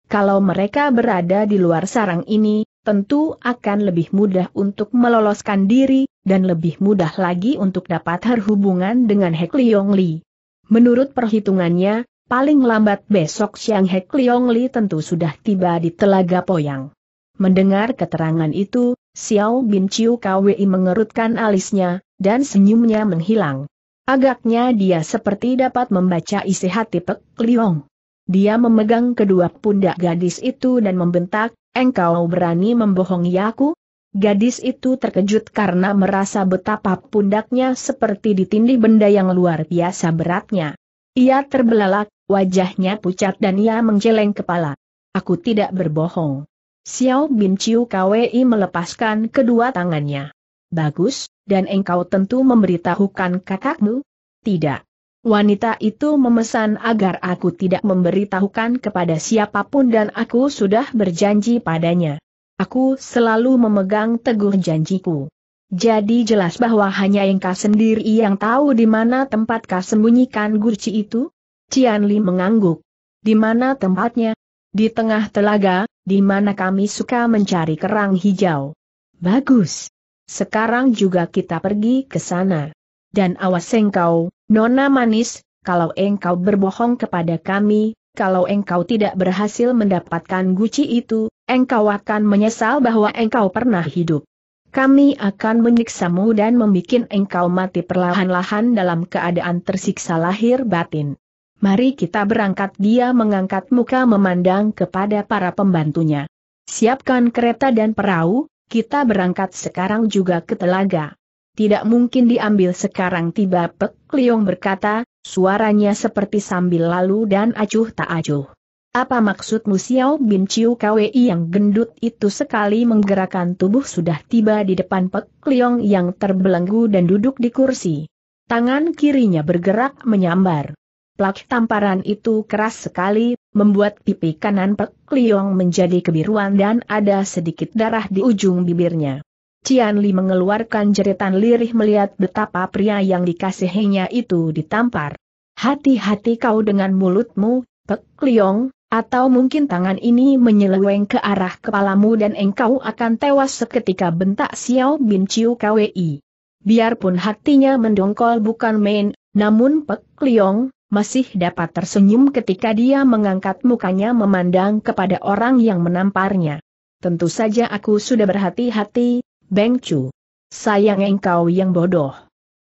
Kalau mereka berada di luar sarang ini, tentu akan lebih mudah untuk meloloskan diri, dan lebih mudah lagi untuk dapat berhubungan dengan Hek Leong Li. Menurut perhitungannya, paling lambat besok siang Hek Leong Li tentu sudah tiba di Telaga Poyang. Mendengar keterangan itu, Xiao Bin Chiu Kwi mengerutkan alisnya, dan senyumnya menghilang. Agaknya dia seperti dapat membaca isi hati Pek Liong. Dia memegang kedua pundak gadis itu dan membentak, engkau berani membohongi aku? Gadis itu terkejut karena merasa betapa pundaknya seperti ditindih benda yang luar biasa beratnya. Ia terbelalak, wajahnya pucat dan ia menggeleng kepala. Aku tidak berbohong. Xiao Bin Chiu Kwei melepaskan kedua tangannya. Bagus, dan engkau tentu memberitahukan kakakmu? Tidak. Wanita itu memesan agar aku tidak memberitahukan kepada siapapun dan aku sudah berjanji padanya. Aku selalu memegang teguh janjiku. Jadi jelas bahwa hanya engkau sendiri yang tahu di mana tempat kau sembunyikan gurci itu? Cianli Li mengangguk. Di mana tempatnya? Di tengah telaga, di mana kami suka mencari kerang hijau. Bagus. Sekarang juga kita pergi ke sana. Dan awas engkau, Nona Manis, kalau engkau berbohong kepada kami, kalau engkau tidak berhasil mendapatkan guci itu, engkau akan menyesal bahwa engkau pernah hidup. Kami akan menyiksamu dan membuat engkau mati perlahan-lahan dalam keadaan tersiksa lahir batin mari kita berangkat dia mengangkat muka memandang kepada para pembantunya. Siapkan kereta dan perahu, kita berangkat sekarang juga ke telaga. Tidak mungkin diambil sekarang tiba Pek Liong berkata, suaranya seperti sambil lalu dan acuh tak acuh. Apa maksudmu Xiao Bin Chiu Kwei yang gendut itu sekali menggerakkan tubuh sudah tiba di depan Pek Liong yang terbelenggu dan duduk di kursi. Tangan kirinya bergerak menyambar. Plak tamparan itu keras sekali, membuat pipi kanan Pek Liong menjadi kebiruan dan ada sedikit darah di ujung bibirnya. Cian Li mengeluarkan jeritan lirih melihat betapa pria yang dikasihinya itu ditampar. Hati-hati kau dengan mulutmu, Pek Liong, atau mungkin tangan ini menyeleweng ke arah kepalamu dan engkau akan tewas seketika bentak Xiao Bin Chiu KWI. Biarpun hatinya mendongkol bukan main, namun Pek Liong, masih dapat tersenyum ketika dia mengangkat mukanya memandang kepada orang yang menamparnya. Tentu saja aku sudah berhati-hati, Beng Chu. Sayang engkau yang bodoh.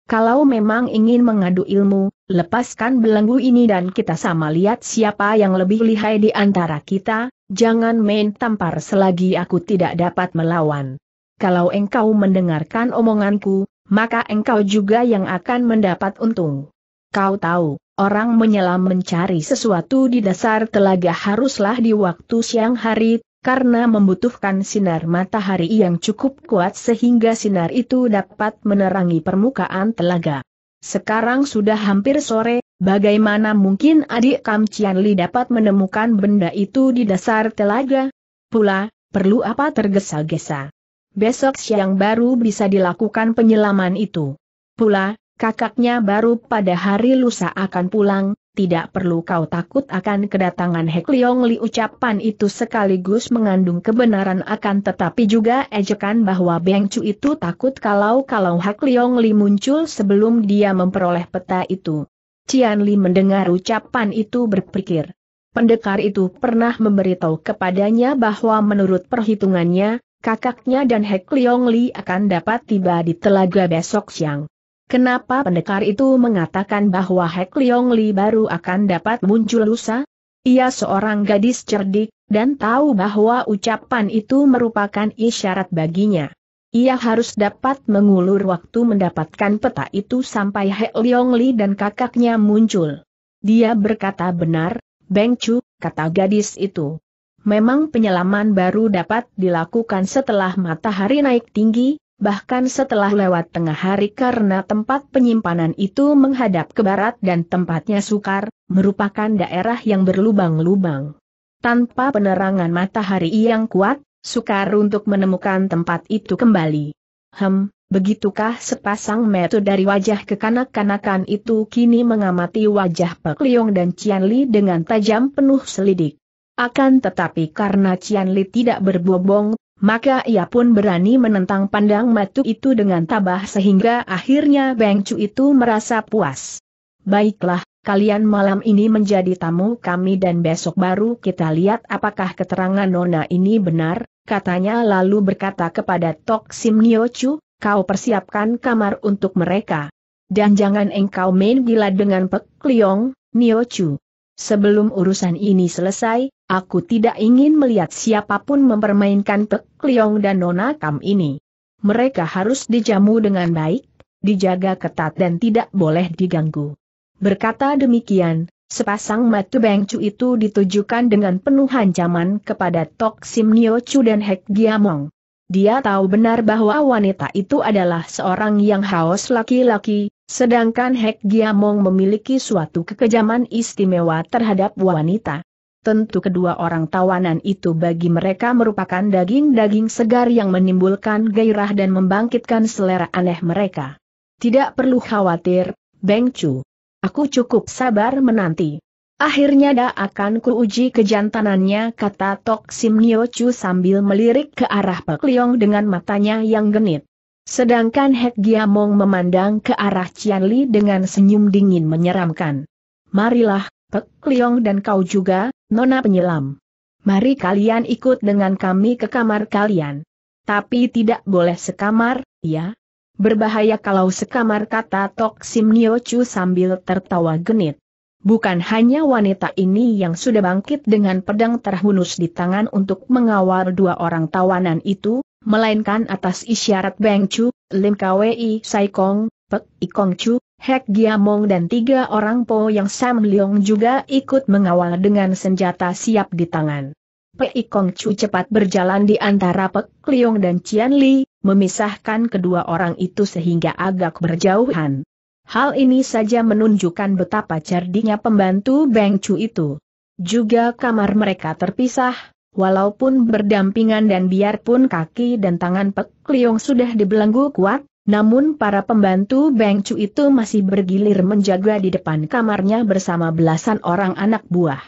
Kalau memang ingin mengadu ilmu, lepaskan belenggu ini dan kita sama lihat siapa yang lebih lihai di antara kita, jangan main tampar selagi aku tidak dapat melawan. Kalau engkau mendengarkan omonganku, maka engkau juga yang akan mendapat untung. Kau tahu, orang menyelam mencari sesuatu di dasar telaga haruslah di waktu siang hari, karena membutuhkan sinar matahari yang cukup kuat sehingga sinar itu dapat menerangi permukaan telaga. Sekarang sudah hampir sore, bagaimana mungkin adik Kam Cian dapat menemukan benda itu di dasar telaga? Pula, perlu apa tergesa-gesa? Besok siang baru bisa dilakukan penyelaman itu. Pula, kakaknya baru pada hari lusa akan pulang, tidak perlu kau takut akan kedatangan Hek Leong Li ucapan itu sekaligus mengandung kebenaran akan tetapi juga ejekan bahwa Beng Chu itu takut kalau-kalau Hek Leong Li muncul sebelum dia memperoleh peta itu. Cian Li mendengar ucapan itu berpikir. Pendekar itu pernah memberitahu kepadanya bahwa menurut perhitungannya, kakaknya dan Hek Leong Li akan dapat tiba di telaga besok siang. Kenapa pendekar itu mengatakan bahwa Hek Leong Li baru akan dapat muncul lusa? Ia seorang gadis cerdik, dan tahu bahwa ucapan itu merupakan isyarat baginya. Ia harus dapat mengulur waktu mendapatkan peta itu sampai Hek Leong Li dan kakaknya muncul. Dia berkata benar, Beng Chu, kata gadis itu. Memang penyelaman baru dapat dilakukan setelah matahari naik tinggi, Bahkan setelah lewat tengah hari karena tempat penyimpanan itu menghadap ke barat dan tempatnya sukar, merupakan daerah yang berlubang-lubang. Tanpa penerangan matahari yang kuat, sukar untuk menemukan tempat itu kembali. Hem, begitukah sepasang metu dari wajah kekanak-kanakan itu kini mengamati wajah Pek Liong dan Cian Li dengan tajam penuh selidik. Akan tetapi karena Cian Li tidak berbobong, maka ia pun berani menentang pandang matu itu dengan tabah sehingga akhirnya Beng Cu itu merasa puas. Baiklah, kalian malam ini menjadi tamu kami dan besok baru kita lihat apakah keterangan Nona ini benar, katanya lalu berkata kepada Tok Sim Nio Chu, kau persiapkan kamar untuk mereka. Dan jangan engkau main gila dengan Pek Liong, Nio Chu. Sebelum urusan ini selesai, aku tidak ingin melihat siapapun mempermainkan Pek Liong dan Nona Kam ini. Mereka harus dijamu dengan baik, dijaga ketat dan tidak boleh diganggu. Berkata demikian, sepasang mata bengcu itu ditujukan dengan penuh ancaman kepada Tok Sim Nio Chu dan Hek Giamong. Dia tahu benar bahwa wanita itu adalah seorang yang haus laki-laki, Sedangkan Hek Giamong memiliki suatu kekejaman istimewa terhadap wanita. Tentu kedua orang tawanan itu bagi mereka merupakan daging-daging segar yang menimbulkan gairah dan membangkitkan selera aneh mereka. Tidak perlu khawatir, Beng Chu. Aku cukup sabar menanti. Akhirnya dah akan kuuji kejantanannya kata Tok Sim Nio Chu sambil melirik ke arah Pek Liong dengan matanya yang genit. Sedangkan Hek Giamong memandang ke arah Cian Li dengan senyum dingin menyeramkan. Marilah, Pek Liong dan kau juga, Nona penyelam. Mari kalian ikut dengan kami ke kamar kalian. Tapi tidak boleh sekamar, ya? Berbahaya kalau sekamar kata Tok Sim Nio Chu sambil tertawa genit. Bukan hanya wanita ini yang sudah bangkit dengan pedang terhunus di tangan untuk mengawal dua orang tawanan itu, melainkan atas isyarat Beng Chu, Lim Kwei Sai Kong, Pek Ikong Chu, Hek Giamong dan tiga orang Po yang Sam Leong juga ikut mengawal dengan senjata siap di tangan. Pek Ikong Chu cepat berjalan di antara Pek Leong dan Cian Li, memisahkan kedua orang itu sehingga agak berjauhan. Hal ini saja menunjukkan betapa cerdiknya pembantu Beng Chu itu. Juga kamar mereka terpisah, Walaupun berdampingan dan biarpun kaki dan tangan Pek Liong sudah dibelenggu kuat, namun para pembantu Beng Cu itu masih bergilir menjaga di depan kamarnya bersama belasan orang anak buah.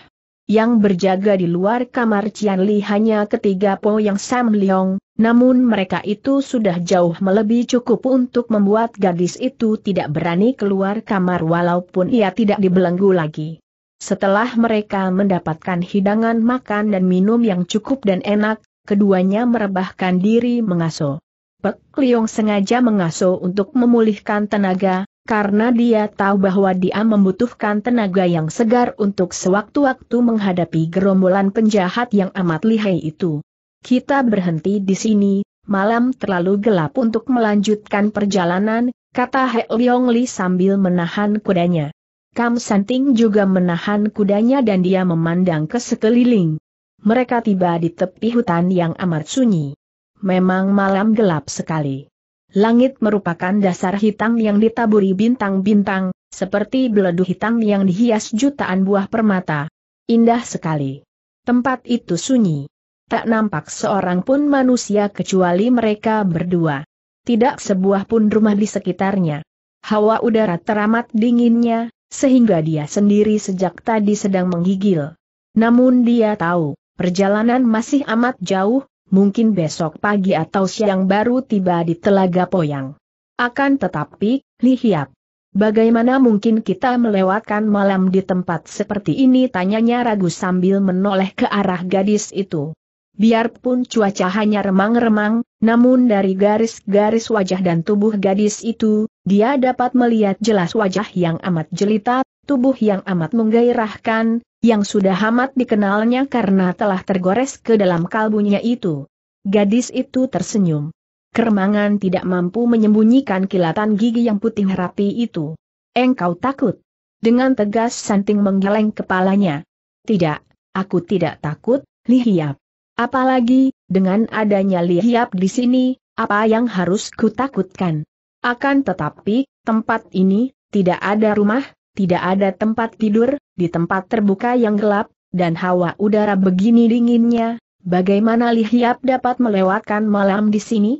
Yang berjaga di luar kamar Cian Li hanya ketiga Po yang Sam Leong, namun mereka itu sudah jauh melebihi cukup untuk membuat gadis itu tidak berani keluar kamar walaupun ia tidak dibelenggu lagi. Setelah mereka mendapatkan hidangan makan dan minum yang cukup dan enak, keduanya merebahkan diri mengaso. Pek Liong sengaja mengaso untuk memulihkan tenaga, karena dia tahu bahwa dia membutuhkan tenaga yang segar untuk sewaktu-waktu menghadapi gerombolan penjahat yang amat lihai itu. Kita berhenti di sini, malam terlalu gelap untuk melanjutkan perjalanan, kata He Liong Li sambil menahan kudanya. Kam Santing juga menahan kudanya dan dia memandang ke sekeliling. Mereka tiba di tepi hutan yang amat sunyi. Memang malam gelap sekali. Langit merupakan dasar hitam yang ditaburi bintang-bintang, seperti beledu hitam yang dihias jutaan buah permata. Indah sekali. Tempat itu sunyi. Tak nampak seorang pun manusia kecuali mereka berdua. Tidak sebuah pun rumah di sekitarnya. Hawa udara teramat dinginnya, sehingga dia sendiri sejak tadi sedang menggigil. Namun dia tahu, perjalanan masih amat jauh, mungkin besok pagi atau siang baru tiba di Telaga Poyang. Akan tetapi, lihat. Bagaimana mungkin kita melewatkan malam di tempat seperti ini tanyanya ragu sambil menoleh ke arah gadis itu. Biarpun cuaca hanya remang-remang, namun dari garis-garis wajah dan tubuh gadis itu, dia dapat melihat jelas wajah yang amat jelita, tubuh yang amat menggairahkan, yang sudah amat dikenalnya karena telah tergores ke dalam kalbunya itu. Gadis itu tersenyum. Keremangan tidak mampu menyembunyikan kilatan gigi yang putih rapi itu. Engkau takut? Dengan tegas Santing menggeleng kepalanya. Tidak, aku tidak takut, Lihiap. Apalagi, dengan adanya Lihiap di sini, apa yang harus kutakutkan? Akan tetapi, tempat ini, tidak ada rumah, tidak ada tempat tidur, di tempat terbuka yang gelap, dan hawa udara begini dinginnya, bagaimana Lihiap dapat melewatkan malam di sini?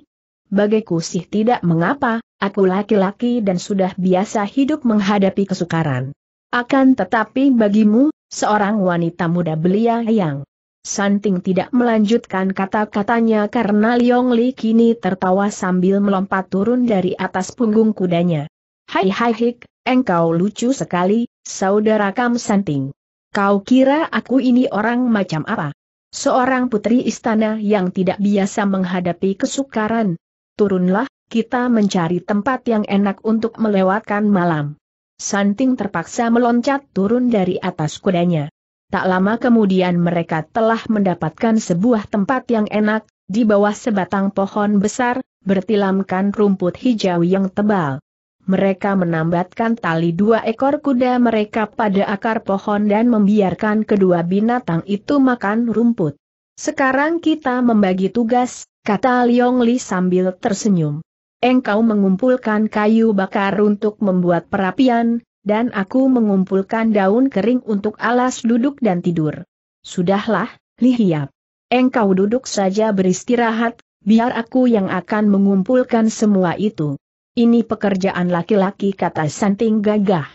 Bagiku sih tidak mengapa, aku laki-laki dan sudah biasa hidup menghadapi kesukaran. Akan tetapi bagimu, seorang wanita muda belia yang Santing tidak melanjutkan kata-katanya karena Liong Li kini tertawa sambil melompat turun dari atas punggung kudanya. Hai hai hik, engkau lucu sekali, saudara Kam Santing. Kau kira aku ini orang macam apa? Seorang putri istana yang tidak biasa menghadapi kesukaran. Turunlah, kita mencari tempat yang enak untuk melewatkan malam. Santing terpaksa meloncat turun dari atas kudanya. Tak lama kemudian mereka telah mendapatkan sebuah tempat yang enak, di bawah sebatang pohon besar, bertilamkan rumput hijau yang tebal. Mereka menambatkan tali dua ekor kuda mereka pada akar pohon dan membiarkan kedua binatang itu makan rumput. Sekarang kita membagi tugas, kata Liong Li sambil tersenyum. Engkau mengumpulkan kayu bakar untuk membuat perapian, dan aku mengumpulkan daun kering untuk alas duduk dan tidur. Sudahlah, Lihiap. Engkau duduk saja beristirahat, biar aku yang akan mengumpulkan semua itu. Ini pekerjaan laki-laki kata Santing gagah.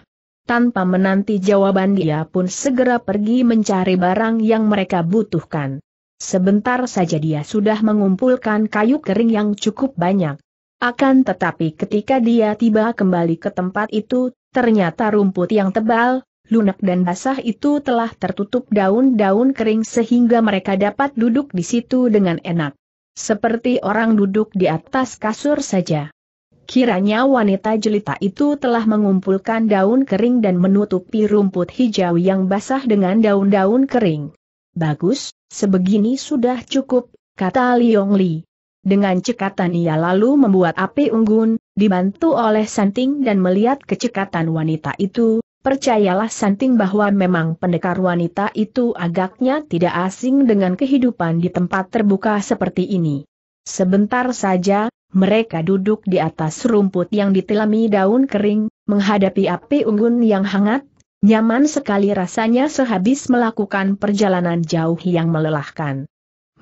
Tanpa menanti jawaban dia pun segera pergi mencari barang yang mereka butuhkan. Sebentar saja dia sudah mengumpulkan kayu kering yang cukup banyak. Akan tetapi ketika dia tiba kembali ke tempat itu, Ternyata rumput yang tebal, lunak dan basah itu telah tertutup daun-daun kering sehingga mereka dapat duduk di situ dengan enak. Seperti orang duduk di atas kasur saja. Kiranya wanita jelita itu telah mengumpulkan daun kering dan menutupi rumput hijau yang basah dengan daun-daun kering. Bagus, sebegini sudah cukup, kata Liong Li. Dengan cekatan ia lalu membuat api unggun, dibantu oleh Santing dan melihat kecekatan wanita itu, percayalah Santing bahwa memang pendekar wanita itu agaknya tidak asing dengan kehidupan di tempat terbuka seperti ini. Sebentar saja, mereka duduk di atas rumput yang ditelami daun kering, menghadapi api unggun yang hangat, Nyaman sekali rasanya sehabis melakukan perjalanan jauh yang melelahkan.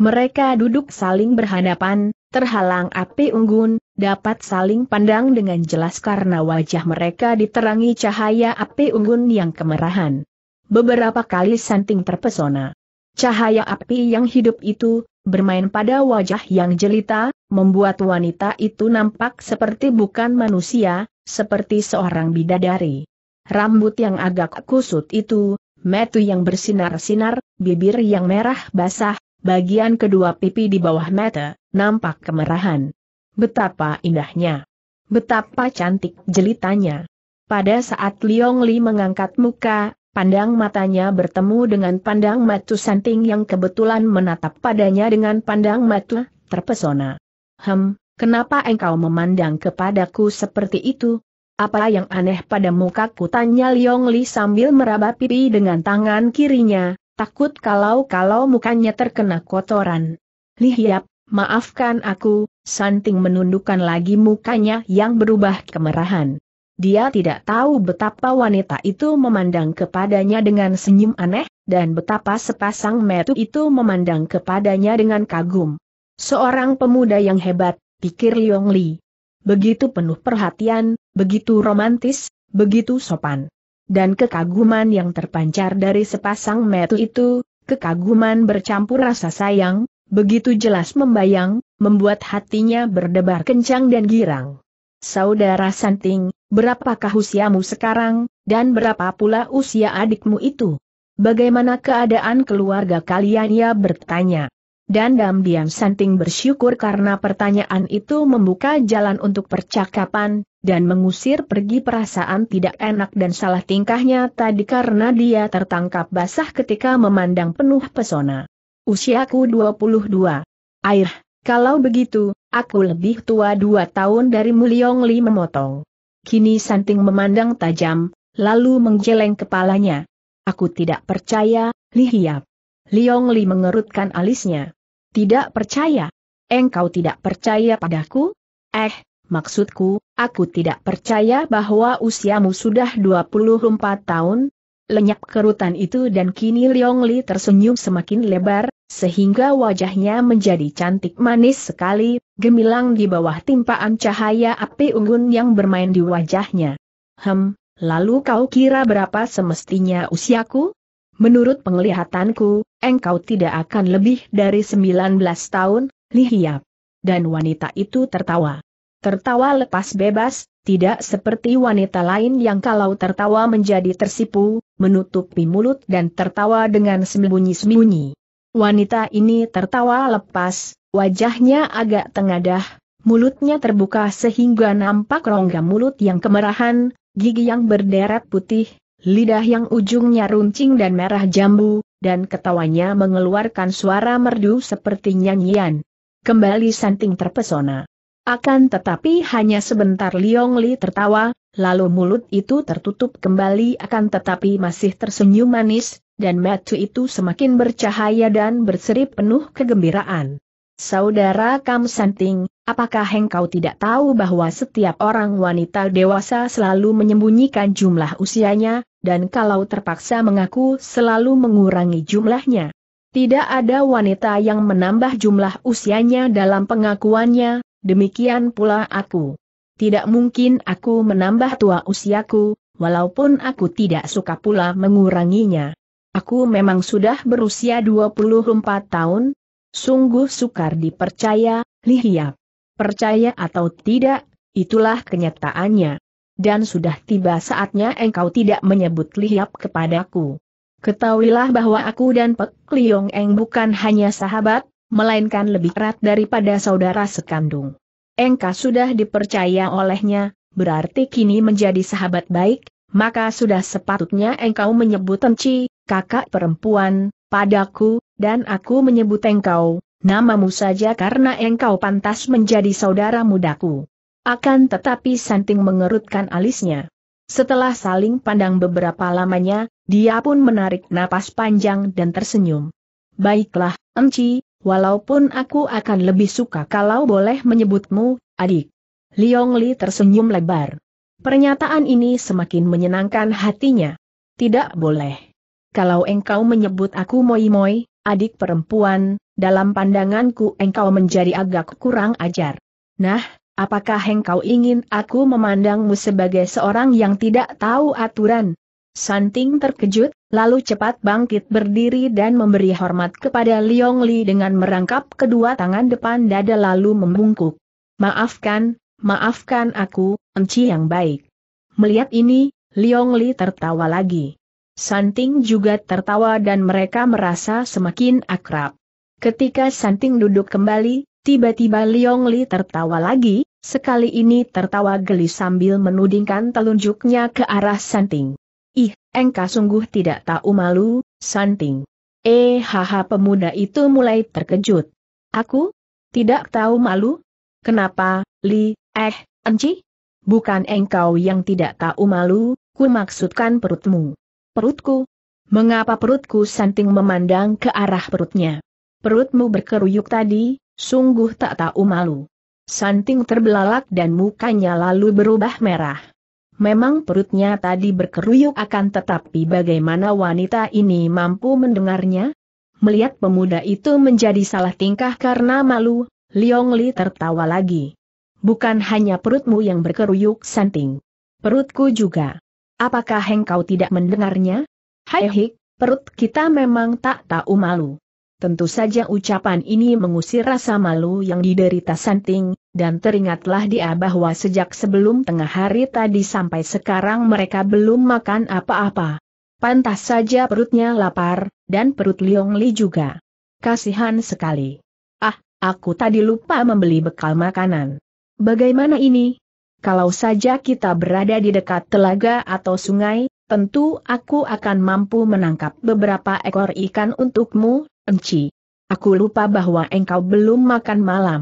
Mereka duduk saling berhadapan, terhalang api unggun, dapat saling pandang dengan jelas karena wajah mereka diterangi cahaya api unggun yang kemerahan. Beberapa kali Santing terpesona. Cahaya api yang hidup itu, bermain pada wajah yang jelita, membuat wanita itu nampak seperti bukan manusia, seperti seorang bidadari. Rambut yang agak kusut itu, metu yang bersinar-sinar, bibir yang merah basah, bagian kedua pipi di bawah mata, nampak kemerahan. Betapa indahnya. Betapa cantik jelitanya. Pada saat Liong Li mengangkat muka, pandang matanya bertemu dengan pandang matu santing yang kebetulan menatap padanya dengan pandang matu, terpesona. Hem, kenapa engkau memandang kepadaku seperti itu? Apa yang aneh pada mukaku tanya Liong Li sambil meraba pipi dengan tangan kirinya, takut kalau-kalau mukanya terkena kotoran. Lihiap, maafkan aku, Santing menundukkan lagi mukanya yang berubah kemerahan. Dia tidak tahu betapa wanita itu memandang kepadanya dengan senyum aneh, dan betapa sepasang metu itu memandang kepadanya dengan kagum. Seorang pemuda yang hebat, pikir Liong Li. Begitu penuh perhatian, begitu romantis, begitu sopan dan kekaguman yang terpancar dari sepasang metu itu, kekaguman bercampur rasa sayang, begitu jelas membayang, membuat hatinya berdebar kencang dan girang. Saudara Santing, berapakah usiamu sekarang, dan berapa pula usia adikmu itu? Bagaimana keadaan keluarga kalian? Ia bertanya. Dam diam Santing bersyukur karena pertanyaan itu membuka jalan untuk percakapan, dan mengusir pergi perasaan tidak enak dan salah tingkahnya tadi karena dia tertangkap basah ketika memandang penuh pesona. Usiaku 22. Air, kalau begitu, aku lebih tua dua tahun dari Mulyong Li memotong. Kini Santing memandang tajam, lalu menggeleng kepalanya. Aku tidak percaya, Li Hiap. Liong Li mengerutkan alisnya. Tidak percaya? Engkau tidak percaya padaku? Eh, maksudku, aku tidak percaya bahwa usiamu sudah 24 tahun. Lenyap kerutan itu dan kini Leong Li tersenyum semakin lebar, sehingga wajahnya menjadi cantik manis sekali, gemilang di bawah timpaan cahaya api unggun yang bermain di wajahnya. Hem, lalu kau kira berapa semestinya usiaku? Menurut penglihatanku, engkau tidak akan lebih dari 19 tahun, lihiap. Dan wanita itu tertawa. Tertawa lepas bebas, tidak seperti wanita lain yang kalau tertawa menjadi tersipu, menutupi mulut dan tertawa dengan sembunyi-sembunyi. Wanita ini tertawa lepas, wajahnya agak tengadah, mulutnya terbuka sehingga nampak rongga mulut yang kemerahan, gigi yang berderet putih, lidah yang ujungnya runcing dan merah jambu, dan ketawanya mengeluarkan suara merdu seperti nyanyian. Kembali Santing terpesona. Akan tetapi hanya sebentar Liong Li tertawa, lalu mulut itu tertutup kembali akan tetapi masih tersenyum manis, dan matu itu semakin bercahaya dan berserip penuh kegembiraan. Saudara Kam Santing, Apakah engkau tidak tahu bahwa setiap orang wanita dewasa selalu menyembunyikan jumlah usianya, dan kalau terpaksa mengaku selalu mengurangi jumlahnya? Tidak ada wanita yang menambah jumlah usianya dalam pengakuannya, demikian pula aku. Tidak mungkin aku menambah tua usiaku, walaupun aku tidak suka pula menguranginya. Aku memang sudah berusia 24 tahun, sungguh sukar dipercaya, lihiap. Percaya atau tidak, itulah kenyataannya. Dan sudah tiba saatnya engkau tidak menyebut liap kepadaku. Ketahuilah bahwa aku dan Pek Liong Eng bukan hanya sahabat, melainkan lebih erat daripada saudara sekandung. Engkau sudah dipercaya olehnya, berarti kini menjadi sahabat baik, maka sudah sepatutnya engkau menyebut Enci, kakak perempuan, padaku, dan aku menyebut engkau, namamu saja karena engkau pantas menjadi saudara mudaku. Akan tetapi Santing mengerutkan alisnya. Setelah saling pandang beberapa lamanya, dia pun menarik napas panjang dan tersenyum. Baiklah, Enci, walaupun aku akan lebih suka kalau boleh menyebutmu, adik. Liong Li tersenyum lebar. Pernyataan ini semakin menyenangkan hatinya. Tidak boleh. Kalau engkau menyebut aku moi-moi, adik perempuan, dalam pandanganku engkau menjadi agak kurang ajar. Nah, apakah engkau ingin aku memandangmu sebagai seorang yang tidak tahu aturan? Santing terkejut, lalu cepat bangkit berdiri dan memberi hormat kepada Liong Li dengan merangkap kedua tangan depan dada lalu membungkuk. Maafkan, maafkan aku, Enci yang baik. Melihat ini, Liong Li tertawa lagi. Santing juga tertawa dan mereka merasa semakin akrab. Ketika Santing duduk kembali, tiba-tiba Liong Li tertawa lagi, sekali ini tertawa geli sambil menudingkan telunjuknya ke arah Santing. Ih, engkau sungguh tidak tahu malu, Santing. Eh haha pemuda itu mulai terkejut. Aku? Tidak tahu malu? Kenapa, Li, eh, Enci? Bukan engkau yang tidak tahu malu, ku maksudkan perutmu. Perutku? Mengapa perutku santing memandang ke arah perutnya? Perutmu berkeruyuk tadi, sungguh tak tahu malu. Santing terbelalak dan mukanya lalu berubah merah. Memang perutnya tadi berkeruyuk akan tetapi bagaimana wanita ini mampu mendengarnya? Melihat pemuda itu menjadi salah tingkah karena malu, Liong Li tertawa lagi. Bukan hanya perutmu yang berkeruyuk santing. Perutku juga. Apakah engkau tidak mendengarnya? Hai hik, perut kita memang tak tahu malu. Tentu saja ucapan ini mengusir rasa malu yang diderita Santing, dan teringatlah dia bahwa sejak sebelum tengah hari tadi sampai sekarang mereka belum makan apa-apa. Pantas saja perutnya lapar, dan perut Liong Li juga. Kasihan sekali. Ah, aku tadi lupa membeli bekal makanan. Bagaimana ini? kalau saja kita berada di dekat telaga atau sungai, tentu aku akan mampu menangkap beberapa ekor ikan untukmu, Enci. Aku lupa bahwa engkau belum makan malam.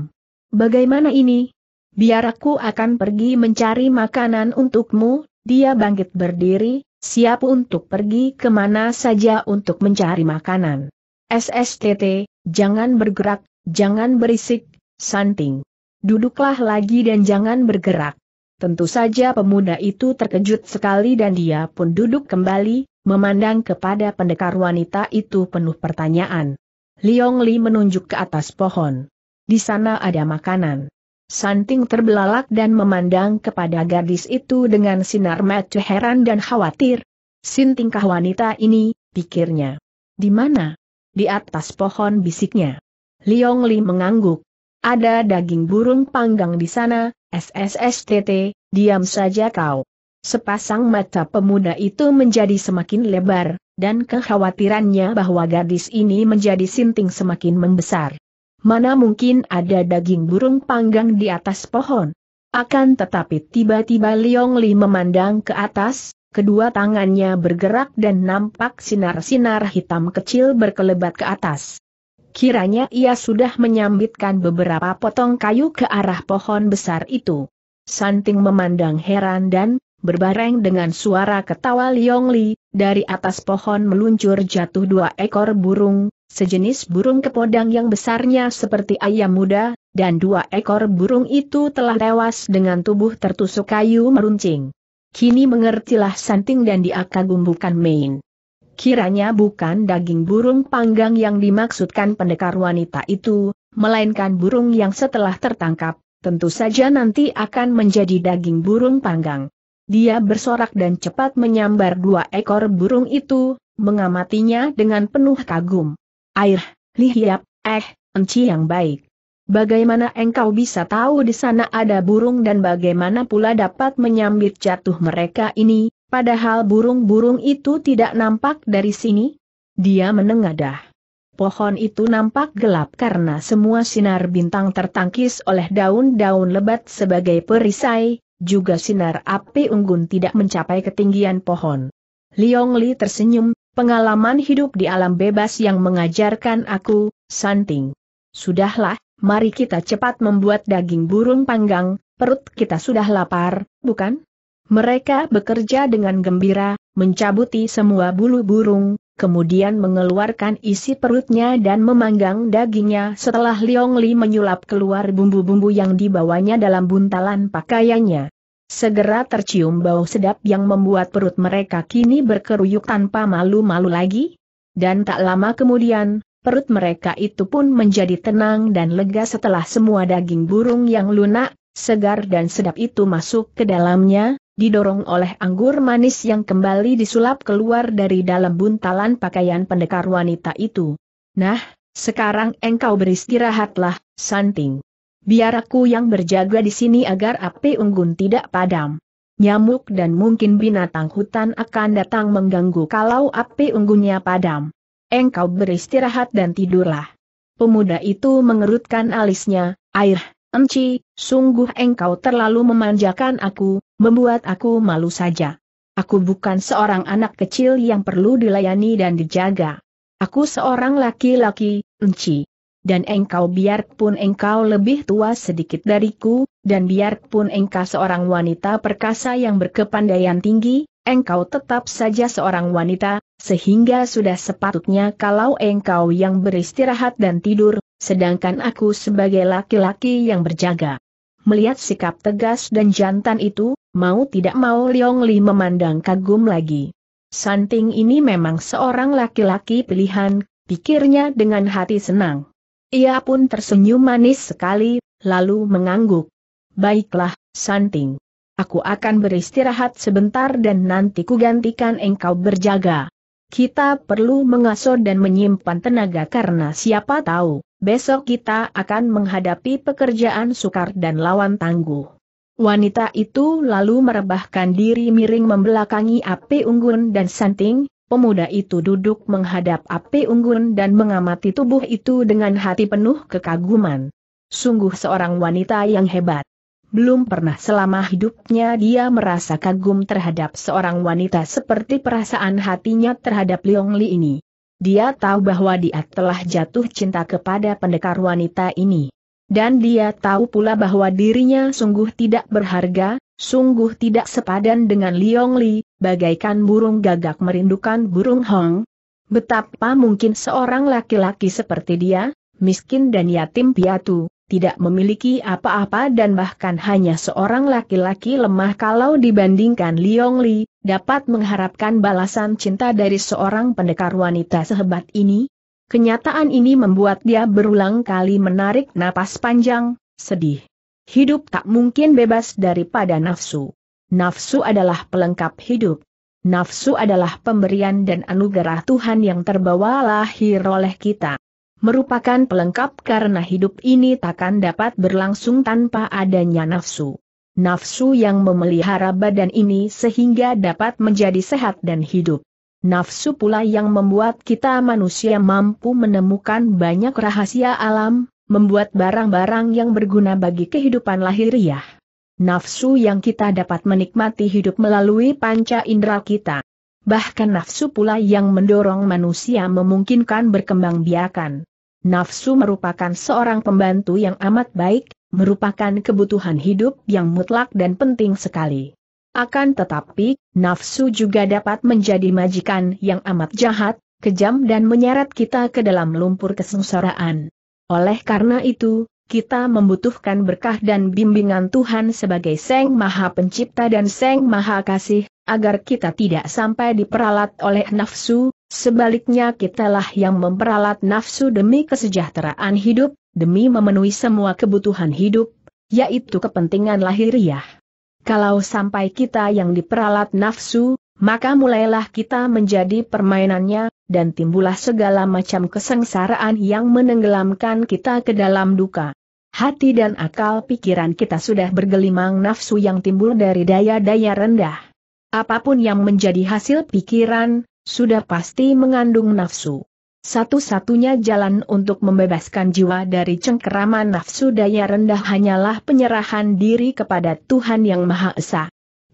Bagaimana ini? Biar aku akan pergi mencari makanan untukmu, dia bangkit berdiri, siap untuk pergi kemana saja untuk mencari makanan. SSTT, jangan bergerak, jangan berisik, santing. Duduklah lagi dan jangan bergerak. Tentu saja pemuda itu terkejut sekali dan dia pun duduk kembali, memandang kepada pendekar wanita itu penuh pertanyaan. Liong Li menunjuk ke atas pohon. Di sana ada makanan. Santing terbelalak dan memandang kepada gadis itu dengan sinar mata heran dan khawatir. Sintingkah wanita ini, pikirnya. Di mana? Di atas pohon bisiknya. Liong Li mengangguk. Ada daging burung panggang di sana, SSSTT, diam saja kau. Sepasang mata pemuda itu menjadi semakin lebar, dan kekhawatirannya bahwa gadis ini menjadi sinting semakin membesar. Mana mungkin ada daging burung panggang di atas pohon? Akan tetapi tiba-tiba Liong Li memandang ke atas, kedua tangannya bergerak dan nampak sinar-sinar hitam kecil berkelebat ke atas. Kiranya ia sudah menyambitkan beberapa potong kayu ke arah pohon besar itu. Santing memandang heran dan, berbareng dengan suara ketawa Liong Li, dari atas pohon meluncur jatuh dua ekor burung, sejenis burung kepodang yang besarnya seperti ayam muda, dan dua ekor burung itu telah tewas dengan tubuh tertusuk kayu meruncing. Kini mengertilah Santing dan dia akan bumbukan main kiranya bukan daging burung panggang yang dimaksudkan pendekar wanita itu, melainkan burung yang setelah tertangkap, tentu saja nanti akan menjadi daging burung panggang. Dia bersorak dan cepat menyambar dua ekor burung itu, mengamatinya dengan penuh kagum. Air, lihiap, eh, enci yang baik. Bagaimana engkau bisa tahu di sana ada burung dan bagaimana pula dapat menyambit jatuh mereka ini, Padahal burung-burung itu tidak nampak dari sini. Dia menengadah. Pohon itu nampak gelap karena semua sinar bintang tertangkis oleh daun-daun lebat sebagai perisai, juga sinar api unggun tidak mencapai ketinggian pohon. Liong Li tersenyum, pengalaman hidup di alam bebas yang mengajarkan aku, santing. Sudahlah, mari kita cepat membuat daging burung panggang, perut kita sudah lapar, bukan? Mereka bekerja dengan gembira, mencabuti semua bulu burung, kemudian mengeluarkan isi perutnya dan memanggang dagingnya setelah Liong Li menyulap keluar bumbu-bumbu yang dibawanya dalam buntalan pakaiannya. Segera tercium bau sedap yang membuat perut mereka kini berkeruyuk tanpa malu-malu lagi. Dan tak lama kemudian, perut mereka itu pun menjadi tenang dan lega setelah semua daging burung yang lunak, segar dan sedap itu masuk ke dalamnya, didorong oleh anggur manis yang kembali disulap keluar dari dalam buntalan pakaian pendekar wanita itu. Nah, sekarang engkau beristirahatlah, Santing. Biar aku yang berjaga di sini agar api unggun tidak padam. Nyamuk dan mungkin binatang hutan akan datang mengganggu kalau api unggunnya padam. Engkau beristirahat dan tidurlah. Pemuda itu mengerutkan alisnya, air, enci, sungguh engkau terlalu memanjakan aku, Membuat aku malu saja. Aku bukan seorang anak kecil yang perlu dilayani dan dijaga. Aku seorang laki-laki, enci. Dan engkau biarpun engkau lebih tua sedikit dariku, dan biarpun engkau seorang wanita perkasa yang berkepandaian tinggi, engkau tetap saja seorang wanita, sehingga sudah sepatutnya kalau engkau yang beristirahat dan tidur, sedangkan aku sebagai laki-laki yang berjaga. Melihat sikap tegas dan jantan itu, mau tidak mau Liong Li memandang kagum lagi. Santing ini memang seorang laki-laki pilihan, pikirnya dengan hati senang. Ia pun tersenyum manis sekali, lalu mengangguk. Baiklah, Santing. Aku akan beristirahat sebentar dan nanti kugantikan engkau berjaga. Kita perlu mengasuh dan menyimpan tenaga karena siapa tahu, besok kita akan menghadapi pekerjaan sukar dan lawan tangguh. Wanita itu lalu merebahkan diri miring membelakangi api unggun dan santing, pemuda itu duduk menghadap api unggun dan mengamati tubuh itu dengan hati penuh kekaguman. Sungguh seorang wanita yang hebat. Belum pernah selama hidupnya dia merasa kagum terhadap seorang wanita seperti perasaan hatinya terhadap Leong Li ini. Dia tahu bahwa dia telah jatuh cinta kepada pendekar wanita ini. Dan dia tahu pula bahwa dirinya sungguh tidak berharga, sungguh tidak sepadan dengan Liong Li, bagaikan burung gagak merindukan burung hong. Betapa mungkin seorang laki-laki seperti dia, miskin dan yatim piatu, tidak memiliki apa-apa dan bahkan hanya seorang laki-laki lemah kalau dibandingkan Liong Li, dapat mengharapkan balasan cinta dari seorang pendekar wanita sehebat ini? Kenyataan ini membuat dia berulang kali menarik napas panjang, sedih. Hidup tak mungkin bebas daripada nafsu. Nafsu adalah pelengkap hidup. Nafsu adalah pemberian dan anugerah Tuhan yang terbawa lahir oleh kita. Merupakan pelengkap karena hidup ini takkan dapat berlangsung tanpa adanya nafsu. Nafsu yang memelihara badan ini sehingga dapat menjadi sehat dan hidup. Nafsu pula yang membuat kita manusia mampu menemukan banyak rahasia alam, membuat barang-barang yang berguna bagi kehidupan lahiriah. Nafsu yang kita dapat menikmati hidup melalui panca indera kita. Bahkan nafsu pula yang mendorong manusia memungkinkan berkembang biakan. Nafsu merupakan seorang pembantu yang amat baik, merupakan kebutuhan hidup yang mutlak dan penting sekali. Akan tetapi, nafsu juga dapat menjadi majikan yang amat jahat, kejam dan menyeret kita ke dalam lumpur kesengsaraan. Oleh karena itu, kita membutuhkan berkah dan bimbingan Tuhan sebagai Seng Maha Pencipta dan Seng Maha Kasih, agar kita tidak sampai diperalat oleh nafsu, sebaliknya kitalah yang memperalat nafsu demi kesejahteraan hidup, demi memenuhi semua kebutuhan hidup, yaitu kepentingan lahiriah. Kalau sampai kita yang diperalat nafsu, maka mulailah kita menjadi permainannya, dan timbullah segala macam kesengsaraan yang menenggelamkan kita ke dalam duka. Hati dan akal pikiran kita sudah bergelimang nafsu yang timbul dari daya-daya rendah. Apapun yang menjadi hasil pikiran, sudah pasti mengandung nafsu. Satu-satunya jalan untuk membebaskan jiwa dari cengkeraman nafsu daya rendah hanyalah penyerahan diri kepada Tuhan Yang Maha Esa.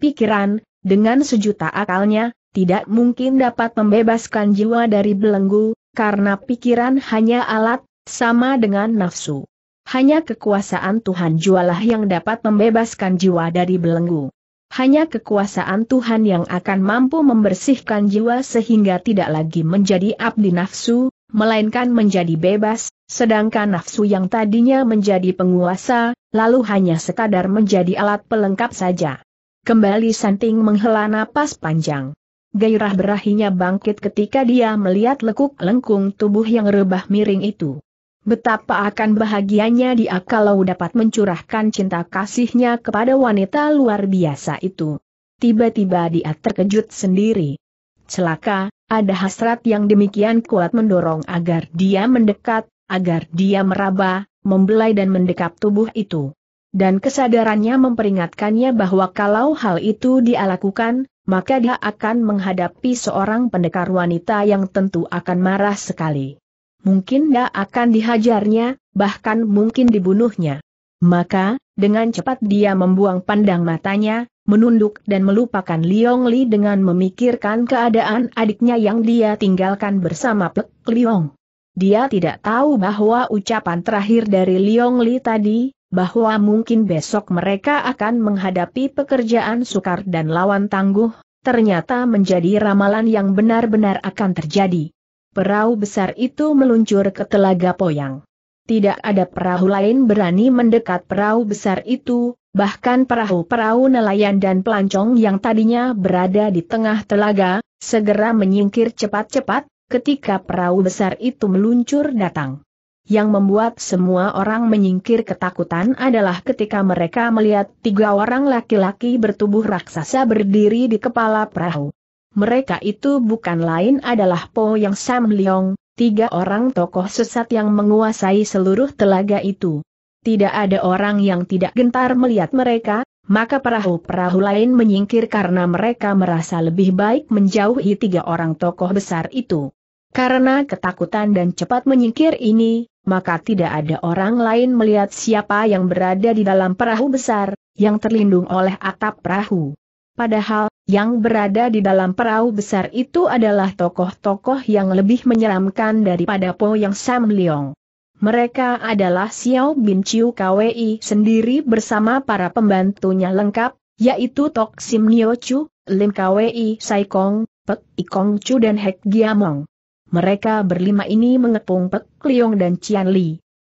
Pikiran, dengan sejuta akalnya, tidak mungkin dapat membebaskan jiwa dari belenggu, karena pikiran hanya alat, sama dengan nafsu. Hanya kekuasaan Tuhan jualah yang dapat membebaskan jiwa dari belenggu hanya kekuasaan Tuhan yang akan mampu membersihkan jiwa sehingga tidak lagi menjadi abdi nafsu, melainkan menjadi bebas, sedangkan nafsu yang tadinya menjadi penguasa, lalu hanya sekadar menjadi alat pelengkap saja. Kembali Santing menghela napas panjang. Gairah berahinya bangkit ketika dia melihat lekuk lengkung tubuh yang rebah miring itu. Betapa akan bahagianya dia kalau dapat mencurahkan cinta kasihnya kepada wanita luar biasa itu. Tiba-tiba dia terkejut sendiri. Celaka, ada hasrat yang demikian kuat mendorong agar dia mendekat, agar dia meraba, membelai dan mendekap tubuh itu. Dan kesadarannya memperingatkannya bahwa kalau hal itu dia lakukan, maka dia akan menghadapi seorang pendekar wanita yang tentu akan marah sekali. Mungkin dia akan dihajarnya, bahkan mungkin dibunuhnya. Maka, dengan cepat dia membuang pandang matanya, menunduk dan melupakan Liong Li dengan memikirkan keadaan adiknya yang dia tinggalkan bersama Pek Liong. Dia tidak tahu bahwa ucapan terakhir dari Liong Li tadi, bahwa mungkin besok mereka akan menghadapi pekerjaan sukar dan lawan tangguh, ternyata menjadi ramalan yang benar-benar akan terjadi. Perahu besar itu meluncur ke telaga Poyang. Tidak ada perahu lain berani mendekat perahu besar itu, bahkan perahu-perahu nelayan dan pelancong yang tadinya berada di tengah telaga, segera menyingkir cepat-cepat, ketika perahu besar itu meluncur datang. Yang membuat semua orang menyingkir ketakutan adalah ketika mereka melihat tiga orang laki-laki bertubuh raksasa berdiri di kepala perahu. Mereka itu bukan lain adalah Po Yang Sam Leong, tiga orang tokoh sesat yang menguasai seluruh telaga itu. Tidak ada orang yang tidak gentar melihat mereka, maka perahu-perahu lain menyingkir karena mereka merasa lebih baik menjauhi tiga orang tokoh besar itu. Karena ketakutan dan cepat menyingkir ini, maka tidak ada orang lain melihat siapa yang berada di dalam perahu besar, yang terlindung oleh atap perahu. Padahal, yang berada di dalam perahu besar itu adalah tokoh-tokoh yang lebih menyeramkan daripada Po Yang Sam Leong. Mereka adalah Xiao Bin Chiu KWI sendiri bersama para pembantunya lengkap, yaitu Tok Sim Nio Chu, Lim KWI Sai Kong, Pek Kong Chu dan Hek Giamong. Mereka berlima ini mengepung Pek Liong dan Cian Li.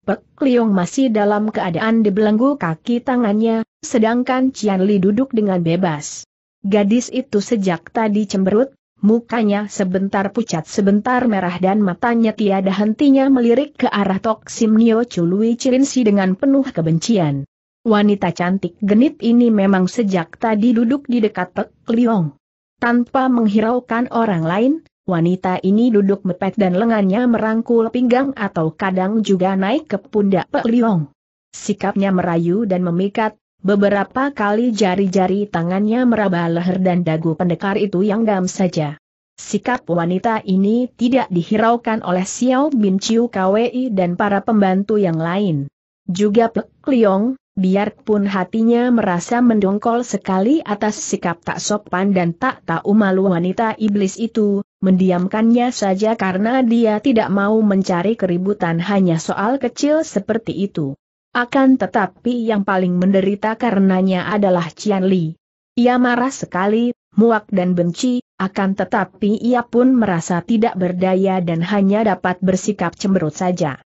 Pek Liong masih dalam keadaan dibelenggu kaki tangannya, sedangkan Cian Li duduk dengan bebas. Gadis itu sejak tadi cemberut, mukanya sebentar pucat sebentar merah dan matanya tiada hentinya melirik ke arah Tok Sim Nio Chului Cirinsi dengan penuh kebencian. Wanita cantik genit ini memang sejak tadi duduk di dekat Pek Liong. Tanpa menghiraukan orang lain, Wanita ini duduk mepet dan lengannya merangkul pinggang atau kadang juga naik ke pundak Pek Liong. Sikapnya merayu dan memikat, beberapa kali jari-jari tangannya meraba leher dan dagu pendekar itu yang dam saja. Sikap wanita ini tidak dihiraukan oleh Xiao Bin Chiu KWI dan para pembantu yang lain. Juga Pek Liong, biarpun hatinya merasa mendongkol sekali atas sikap tak sopan dan tak tahu malu wanita iblis itu, mendiamkannya saja karena dia tidak mau mencari keributan hanya soal kecil seperti itu. Akan tetapi yang paling menderita karenanya adalah Cian Li. Ia marah sekali, muak dan benci, akan tetapi ia pun merasa tidak berdaya dan hanya dapat bersikap cemberut saja.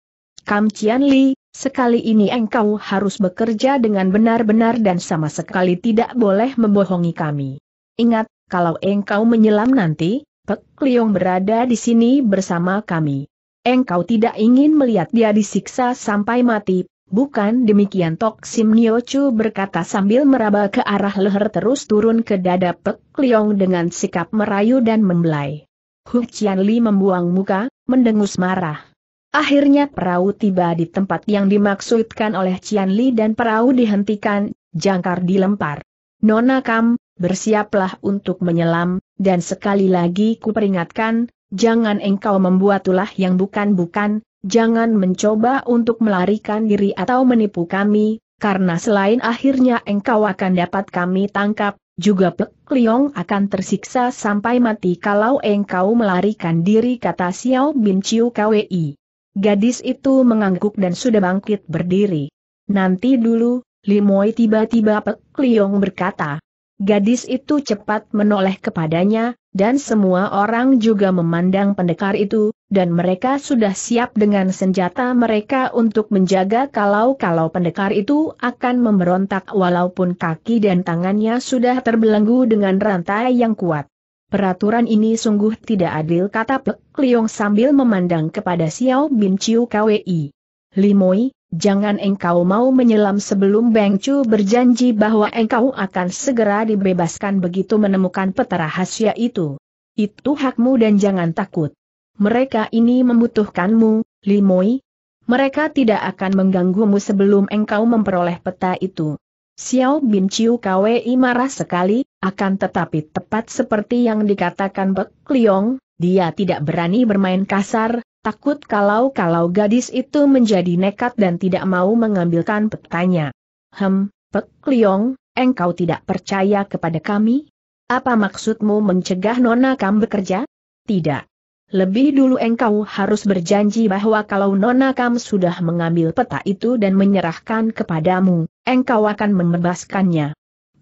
Kam Cian Li, sekali ini engkau harus bekerja dengan benar-benar dan sama sekali tidak boleh membohongi kami. Ingat, kalau engkau menyelam nanti, Pek Liong berada di sini bersama kami. Engkau tidak ingin melihat dia disiksa sampai mati, bukan demikian Tok Sim Nio Chu berkata sambil meraba ke arah leher terus turun ke dada Pek Liong dengan sikap merayu dan membelai. Hu Qian Li membuang muka, mendengus marah. Akhirnya perahu tiba di tempat yang dimaksudkan oleh Cianli Li dan perahu dihentikan, jangkar dilempar. Nona Kam, bersiaplah untuk menyelam, dan sekali lagi kuperingatkan, jangan engkau membuat ulah yang bukan-bukan, jangan mencoba untuk melarikan diri atau menipu kami, karena selain akhirnya engkau akan dapat kami tangkap, juga Pek Liong akan tersiksa sampai mati kalau engkau melarikan diri kata Xiao Bin Chiu KWI. Gadis itu mengangguk dan sudah bangkit berdiri. Nanti dulu, Limoi tiba-tiba Pek Liong berkata. Gadis itu cepat menoleh kepadanya, dan semua orang juga memandang pendekar itu, dan mereka sudah siap dengan senjata mereka untuk menjaga kalau-kalau pendekar itu akan memberontak walaupun kaki dan tangannya sudah terbelenggu dengan rantai yang kuat. Peraturan ini sungguh tidak adil kata Pek Liong sambil memandang kepada Xiao Bin Chiu Kwei. Limoi, Jangan engkau mau menyelam sebelum Beng Chu berjanji bahwa engkau akan segera dibebaskan begitu menemukan peta rahasia itu. Itu hakmu dan jangan takut. Mereka ini membutuhkanmu, Limoi. Mereka tidak akan mengganggumu sebelum engkau memperoleh peta itu. Xiao Bin Chiu KWI marah sekali, akan tetapi tepat seperti yang dikatakan Bek Liong, dia tidak berani bermain kasar, takut kalau-kalau gadis itu menjadi nekat dan tidak mau mengambilkan petanya. Hem, Pek Liong, engkau tidak percaya kepada kami? Apa maksudmu mencegah Nona Kam bekerja? Tidak. Lebih dulu engkau harus berjanji bahwa kalau Nona Kam sudah mengambil peta itu dan menyerahkan kepadamu, engkau akan membebaskannya.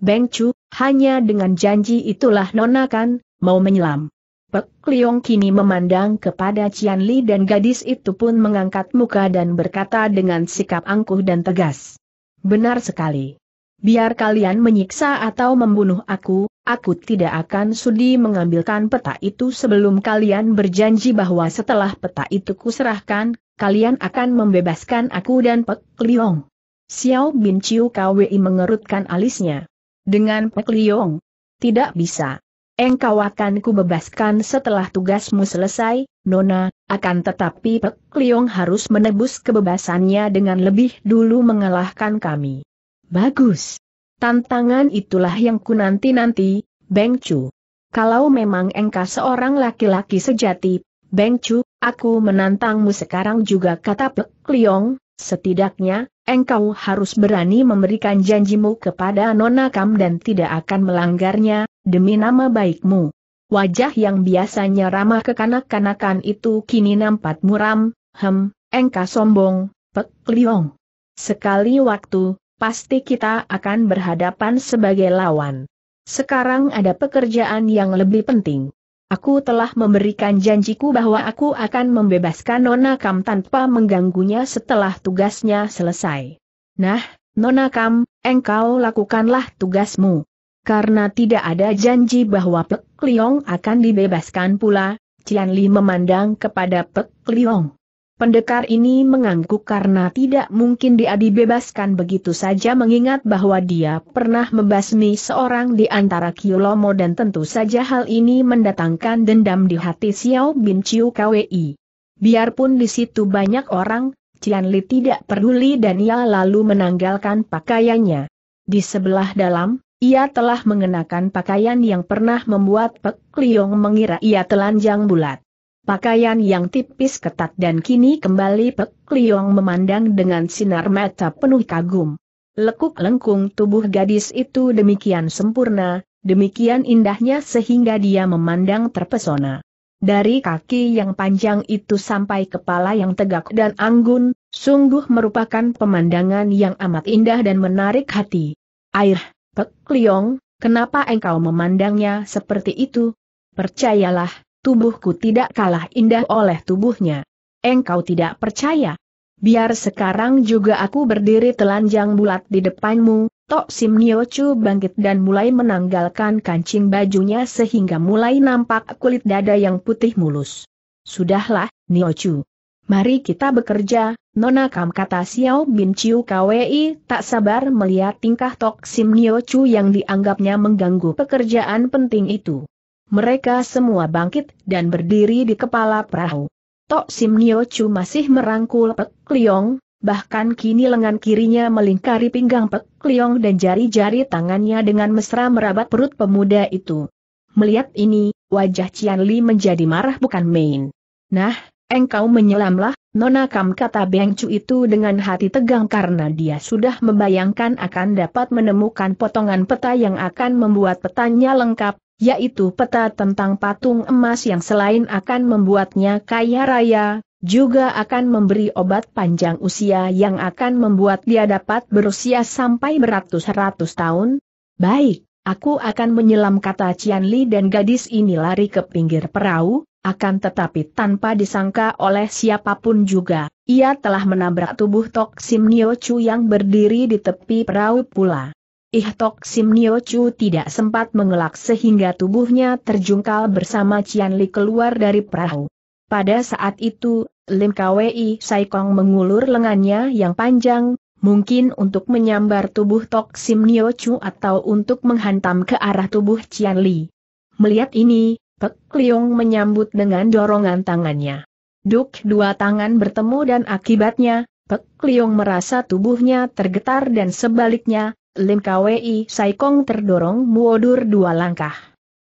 Beng Chu, hanya dengan janji itulah Nona Kam mau menyelam. Pek Liong kini memandang kepada Cian Li dan gadis itu pun mengangkat muka dan berkata dengan sikap angkuh dan tegas. Benar sekali. Biar kalian menyiksa atau membunuh aku, aku tidak akan sudi mengambilkan peta itu sebelum kalian berjanji bahwa setelah peta itu kuserahkan, kalian akan membebaskan aku dan Pek Liong. Xiao Bin Chiu Kwi mengerutkan alisnya. Dengan Pek Liong? Tidak bisa engkau akan kubebaskan setelah tugasmu selesai, Nona, akan tetapi Pek Liong harus menebus kebebasannya dengan lebih dulu mengalahkan kami. Bagus. Tantangan itulah yang ku nanti-nanti, Beng Chu. Kalau memang engkau seorang laki-laki sejati, Beng Chu, aku menantangmu sekarang juga kata Pek Liong, setidaknya, engkau harus berani memberikan janjimu kepada Nona Kam dan tidak akan melanggarnya, demi nama baikmu. Wajah yang biasanya ramah kekanak-kanakan itu kini nampak muram, hem, engka sombong, pek liong. Sekali waktu, pasti kita akan berhadapan sebagai lawan. Sekarang ada pekerjaan yang lebih penting. Aku telah memberikan janjiku bahwa aku akan membebaskan Nona Kam tanpa mengganggunya setelah tugasnya selesai. Nah, Nona Kam, engkau lakukanlah tugasmu karena tidak ada janji bahwa Pek Liong akan dibebaskan pula, Cian Li memandang kepada Pek Liong. Pendekar ini mengangguk karena tidak mungkin dia dibebaskan begitu saja mengingat bahwa dia pernah membasmi seorang di antara Kilomo dan tentu saja hal ini mendatangkan dendam di hati Xiao Bin Chiu KWI. Biarpun di situ banyak orang, Cian Li tidak peduli dan ia lalu menanggalkan pakaiannya. Di sebelah dalam, ia telah mengenakan pakaian yang pernah membuat Pek Liong mengira ia telanjang bulat. Pakaian yang tipis ketat dan kini kembali Pek Liong memandang dengan sinar mata penuh kagum. Lekuk lengkung tubuh gadis itu demikian sempurna, demikian indahnya sehingga dia memandang terpesona. Dari kaki yang panjang itu sampai kepala yang tegak dan anggun, sungguh merupakan pemandangan yang amat indah dan menarik hati. Air, Pek Liong, kenapa engkau memandangnya seperti itu? Percayalah, tubuhku tidak kalah indah oleh tubuhnya. Engkau tidak percaya? Biar sekarang juga aku berdiri telanjang bulat di depanmu, Tok Sim Niochu bangkit dan mulai menanggalkan kancing bajunya sehingga mulai nampak kulit dada yang putih mulus. Sudahlah, Niochu. Mari kita bekerja, Nona Kam kata Xiao Bin Chiu KWI tak sabar melihat tingkah Tok Sim Nio Chu yang dianggapnya mengganggu pekerjaan penting itu. Mereka semua bangkit dan berdiri di kepala perahu. Tok Sim Nio Chu masih merangkul Pek Liong, bahkan kini lengan kirinya melingkari pinggang Pek Liong dan jari-jari tangannya dengan mesra merabat perut pemuda itu. Melihat ini, wajah Cian Li menjadi marah bukan main. Nah, Engkau menyelamlah, Nona Kam kata Beng Cu itu dengan hati tegang karena dia sudah membayangkan akan dapat menemukan potongan peta yang akan membuat petanya lengkap, yaitu peta tentang patung emas yang selain akan membuatnya kaya raya, juga akan memberi obat panjang usia yang akan membuat dia dapat berusia sampai beratus-ratus tahun. Baik, aku akan menyelam kata Cianli dan gadis ini lari ke pinggir perahu, akan tetapi tanpa disangka oleh siapapun juga, ia telah menabrak tubuh Tok Sim Nio Chu yang berdiri di tepi perahu pula. Ih Tok Sim Nio Chu tidak sempat mengelak sehingga tubuhnya terjungkal bersama Cian Li keluar dari perahu. Pada saat itu, Lim Kwei Sai Kong mengulur lengannya yang panjang, mungkin untuk menyambar tubuh Tok Sim Nio Chu atau untuk menghantam ke arah tubuh Cian Li. Melihat ini, Pek Kliung menyambut dengan dorongan tangannya. Duk dua tangan bertemu dan akibatnya, Pek Kliung merasa tubuhnya tergetar dan sebaliknya, Lim Kwei Saikong terdorong mundur dua langkah.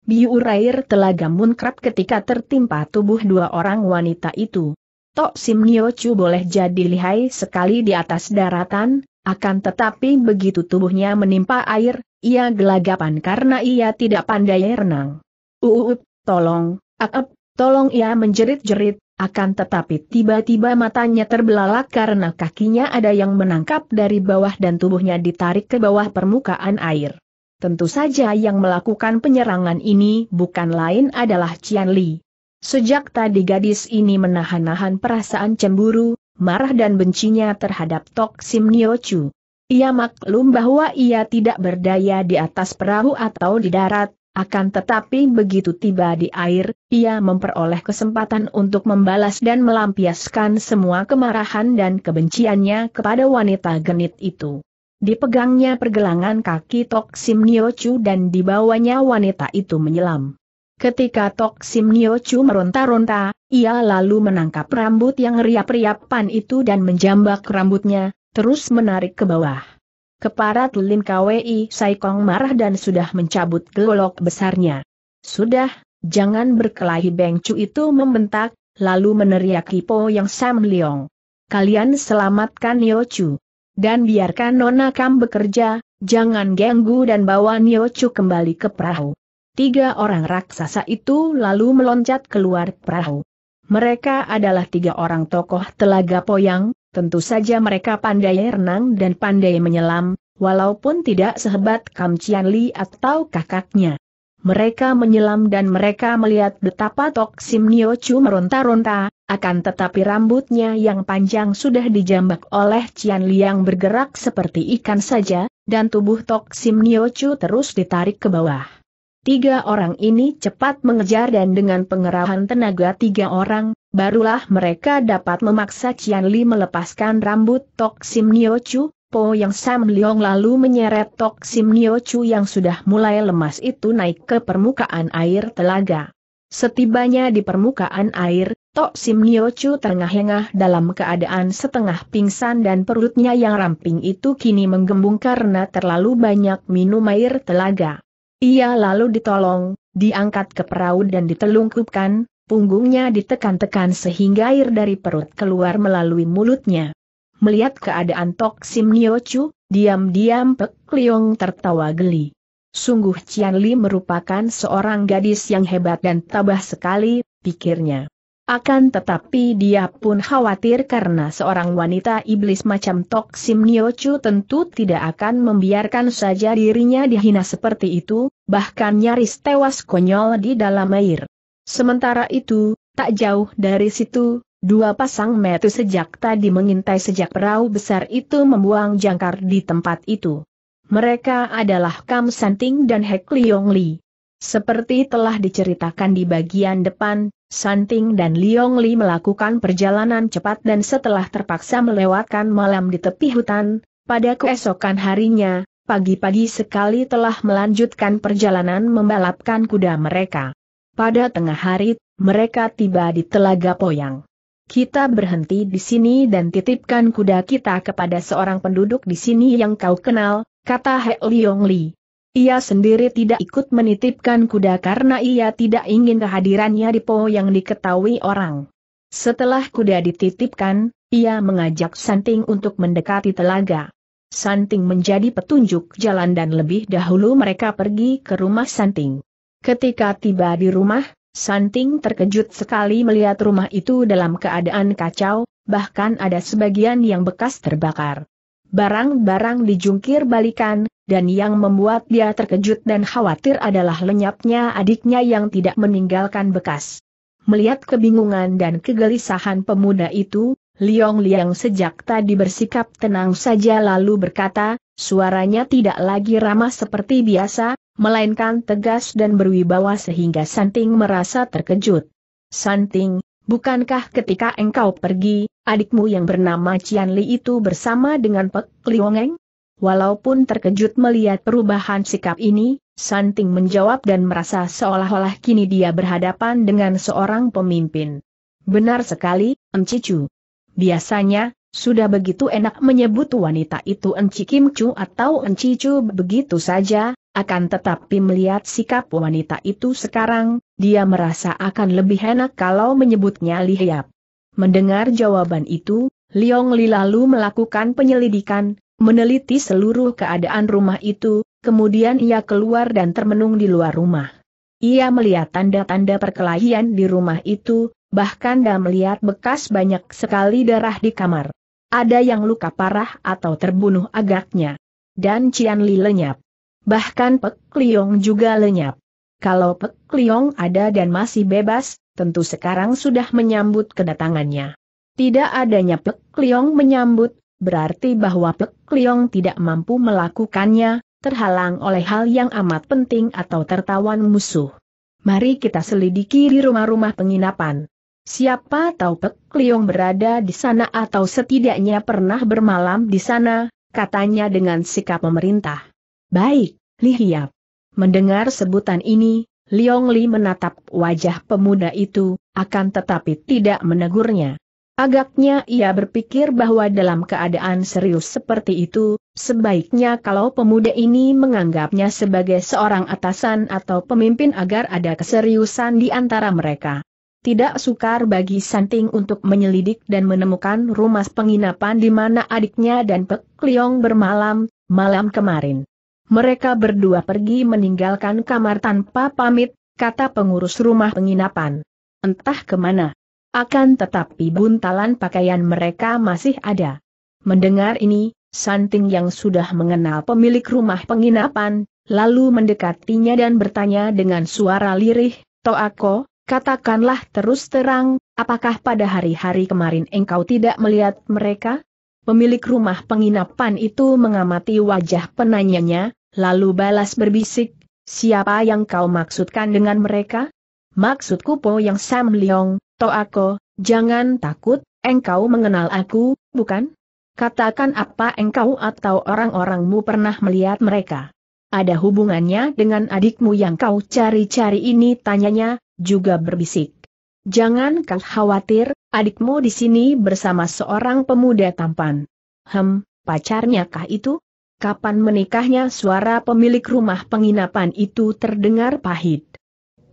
Biurair telah gamun kerap ketika tertimpa tubuh dua orang wanita itu. Tok Sim Nyo Chu boleh jadi lihai sekali di atas daratan, akan tetapi begitu tubuhnya menimpa air, ia gelagapan karena ia tidak pandai renang. Uup, tolong, akep, tolong ia menjerit-jerit, akan tetapi tiba-tiba matanya terbelalak karena kakinya ada yang menangkap dari bawah dan tubuhnya ditarik ke bawah permukaan air. Tentu saja yang melakukan penyerangan ini bukan lain adalah Cian Li. Sejak tadi gadis ini menahan-nahan perasaan cemburu, marah dan bencinya terhadap Tok Sim Nio Chu. Ia maklum bahwa ia tidak berdaya di atas perahu atau di darat, akan tetapi begitu tiba di air, ia memperoleh kesempatan untuk membalas dan melampiaskan semua kemarahan dan kebenciannya kepada wanita genit itu. Dipegangnya pergelangan kaki Tok Sim Niochu dan dibawanya wanita itu menyelam. Ketika Tok Sim Niochu meronta-ronta, ia lalu menangkap rambut yang riap-riapan itu dan menjambak rambutnya, terus menarik ke bawah. Keparat Lim KWI Saikong marah dan sudah mencabut gelolok besarnya. Sudah, jangan berkelahi Beng Chu itu membentak, lalu meneriaki Po Yang Sam Leong. Kalian selamatkan Nio Chu. Dan biarkan Nona Kam bekerja, jangan ganggu dan bawa Nio Chu kembali ke perahu. Tiga orang raksasa itu lalu meloncat keluar perahu. Mereka adalah tiga orang tokoh telaga Poyang, Tentu saja mereka pandai renang dan pandai menyelam, walaupun tidak sehebat Kam Chian Li atau kakaknya. Mereka menyelam dan mereka melihat betapa Tok Sim Nio Chu meronta-ronta, akan tetapi rambutnya yang panjang sudah dijambak oleh Chian Li yang bergerak seperti ikan saja, dan tubuh Tok Sim Nio Chu terus ditarik ke bawah. Tiga orang ini cepat mengejar dan dengan pengerahan tenaga tiga orang, barulah mereka dapat memaksa Cian Li melepaskan rambut Tok Sim Nio Chu, Po Yang Sam Leong lalu menyeret Tok Sim Nio Chu yang sudah mulai lemas itu naik ke permukaan air telaga. Setibanya di permukaan air, Tok Sim Nio Chu terengah-engah dalam keadaan setengah pingsan dan perutnya yang ramping itu kini menggembung karena terlalu banyak minum air telaga. Ia lalu ditolong, diangkat ke perahu dan ditelungkupkan, Punggungnya ditekan-tekan sehingga air dari perut keluar melalui mulutnya. Melihat keadaan Tok Sim Niochu, diam-diam Pek Liong tertawa geli. Sungguh Cian Li merupakan seorang gadis yang hebat dan tabah sekali, pikirnya. Akan tetapi dia pun khawatir karena seorang wanita iblis macam Tok Sim Niochu tentu tidak akan membiarkan saja dirinya dihina seperti itu, bahkan nyaris tewas konyol di dalam air. Sementara itu, tak jauh dari situ, dua pasang metu sejak tadi mengintai sejak perahu besar itu membuang jangkar di tempat itu. Mereka adalah Kam Santing dan Hek Liong Li. Seperti telah diceritakan di bagian depan, Santing dan Liong Li melakukan perjalanan cepat dan setelah terpaksa melewatkan malam di tepi hutan, pada keesokan harinya, pagi-pagi sekali telah melanjutkan perjalanan membalapkan kuda mereka. Pada tengah hari, mereka tiba di Telaga Poyang. Kita berhenti di sini dan titipkan kuda kita kepada seorang penduduk di sini yang kau kenal, kata He Liong Li. Ia sendiri tidak ikut menitipkan kuda karena ia tidak ingin kehadirannya di Po yang diketahui orang. Setelah kuda dititipkan, ia mengajak Santing untuk mendekati telaga. Santing menjadi petunjuk jalan dan lebih dahulu mereka pergi ke rumah Santing. Ketika tiba di rumah, Santing terkejut sekali melihat rumah itu dalam keadaan kacau, bahkan ada sebagian yang bekas terbakar. Barang-barang dijungkir balikan, dan yang membuat dia terkejut dan khawatir adalah lenyapnya adiknya yang tidak meninggalkan bekas. Melihat kebingungan dan kegelisahan pemuda itu, Liong Liang sejak tadi bersikap tenang saja lalu berkata, suaranya tidak lagi ramah seperti biasa, melainkan tegas dan berwibawa sehingga Santing merasa terkejut. Santing, bukankah ketika engkau pergi, adikmu yang bernama Cian Li itu bersama dengan Pek Liongeng? Walaupun terkejut melihat perubahan sikap ini, Santing menjawab dan merasa seolah-olah kini dia berhadapan dengan seorang pemimpin. Benar sekali, Emcicu. Biasanya, sudah begitu enak menyebut wanita itu Enci Kim Chu atau Enci Chu begitu saja, akan tetapi melihat sikap wanita itu sekarang, dia merasa akan lebih enak kalau menyebutnya Hiap. Mendengar jawaban itu, Liong Li lalu melakukan penyelidikan, meneliti seluruh keadaan rumah itu, kemudian ia keluar dan termenung di luar rumah. Ia melihat tanda-tanda perkelahian di rumah itu, bahkan dia melihat bekas banyak sekali darah di kamar. Ada yang luka parah atau terbunuh agaknya. Dan Cian Li lenyap. Bahkan Pek Liong juga lenyap. Kalau Pek Liong ada dan masih bebas, tentu sekarang sudah menyambut kedatangannya. Tidak adanya Pek Liong menyambut, berarti bahwa Pek Liong tidak mampu melakukannya, terhalang oleh hal yang amat penting atau tertawan musuh. Mari kita selidiki di rumah-rumah penginapan. Siapa tahu Pek Liong berada di sana atau setidaknya pernah bermalam di sana, katanya dengan sikap memerintah. Baik, Li Hiap. Mendengar sebutan ini, Liong Li menatap wajah pemuda itu, akan tetapi tidak menegurnya. Agaknya ia berpikir bahwa dalam keadaan serius seperti itu, sebaiknya kalau pemuda ini menganggapnya sebagai seorang atasan atau pemimpin agar ada keseriusan di antara mereka tidak sukar bagi Santing untuk menyelidik dan menemukan rumah penginapan di mana adiknya dan Pek Liong bermalam, malam kemarin. Mereka berdua pergi meninggalkan kamar tanpa pamit, kata pengurus rumah penginapan. Entah kemana. Akan tetapi buntalan pakaian mereka masih ada. Mendengar ini, Santing yang sudah mengenal pemilik rumah penginapan, lalu mendekatinya dan bertanya dengan suara lirih, Toako, Katakanlah terus terang, apakah pada hari-hari kemarin engkau tidak melihat mereka? Pemilik rumah penginapan itu mengamati wajah penanyanya, lalu balas berbisik, siapa yang kau maksudkan dengan mereka? Maksudku Po yang Sam Leong, aku, jangan takut, engkau mengenal aku, bukan? Katakan apa engkau atau orang-orangmu pernah melihat mereka. Ada hubungannya dengan adikmu yang kau cari-cari ini tanyanya, juga berbisik. Jangan kau khawatir, adikmu di sini bersama seorang pemuda tampan. Hem, pacarnya kah itu? Kapan menikahnya suara pemilik rumah penginapan itu terdengar pahit.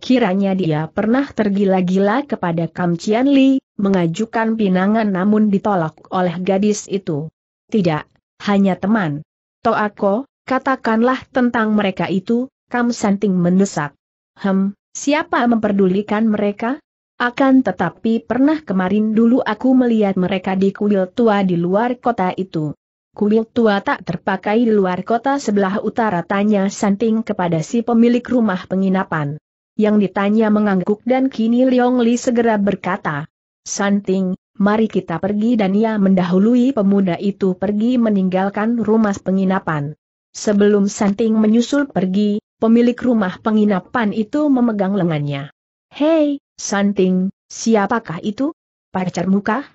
Kiranya dia pernah tergila-gila kepada Kam Cian Li, mengajukan pinangan namun ditolak oleh gadis itu. Tidak, hanya teman. Toako, katakanlah tentang mereka itu, Kam Santing mendesak. Hem, Siapa memperdulikan mereka? Akan tetapi pernah kemarin dulu aku melihat mereka di kuil tua di luar kota itu. Kuil tua tak terpakai di luar kota sebelah utara tanya Santing kepada si pemilik rumah penginapan. Yang ditanya mengangguk dan kini Leong Li segera berkata, Santing, mari kita pergi dan ia mendahului pemuda itu pergi meninggalkan rumah penginapan. Sebelum Santing menyusul pergi, pemilik rumah penginapan itu memegang lengannya. Hei, Santing, siapakah itu? Pacar muka?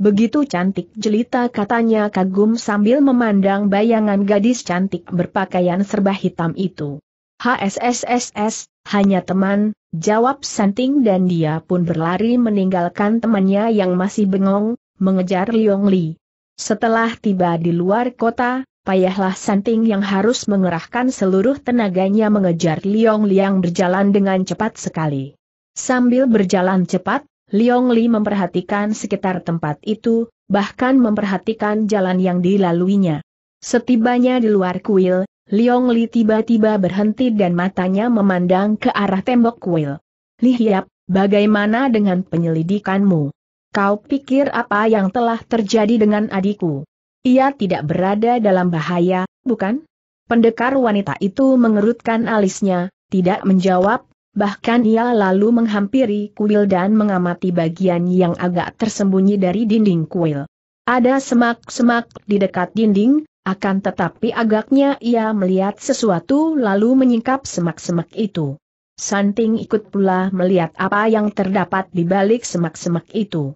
Begitu cantik jelita katanya kagum sambil memandang bayangan gadis cantik berpakaian serba hitam itu. HSSSS, hanya teman, jawab Santing dan dia pun berlari meninggalkan temannya yang masih bengong, mengejar Liong Li. Setelah tiba di luar kota, payahlah Santing yang harus mengerahkan seluruh tenaganya mengejar Liong Liang berjalan dengan cepat sekali. Sambil berjalan cepat, Liong Li memperhatikan sekitar tempat itu, bahkan memperhatikan jalan yang dilaluinya. Setibanya di luar kuil, Liong Li tiba-tiba berhenti dan matanya memandang ke arah tembok kuil. Li Hiap, bagaimana dengan penyelidikanmu? Kau pikir apa yang telah terjadi dengan adikku? Ia tidak berada dalam bahaya, bukan? Pendekar wanita itu mengerutkan alisnya, tidak menjawab, bahkan ia lalu menghampiri kuil dan mengamati bagian yang agak tersembunyi dari dinding kuil. Ada semak-semak di dekat dinding, akan tetapi agaknya ia melihat sesuatu lalu menyingkap semak-semak itu. Santing ikut pula melihat apa yang terdapat di balik semak-semak itu.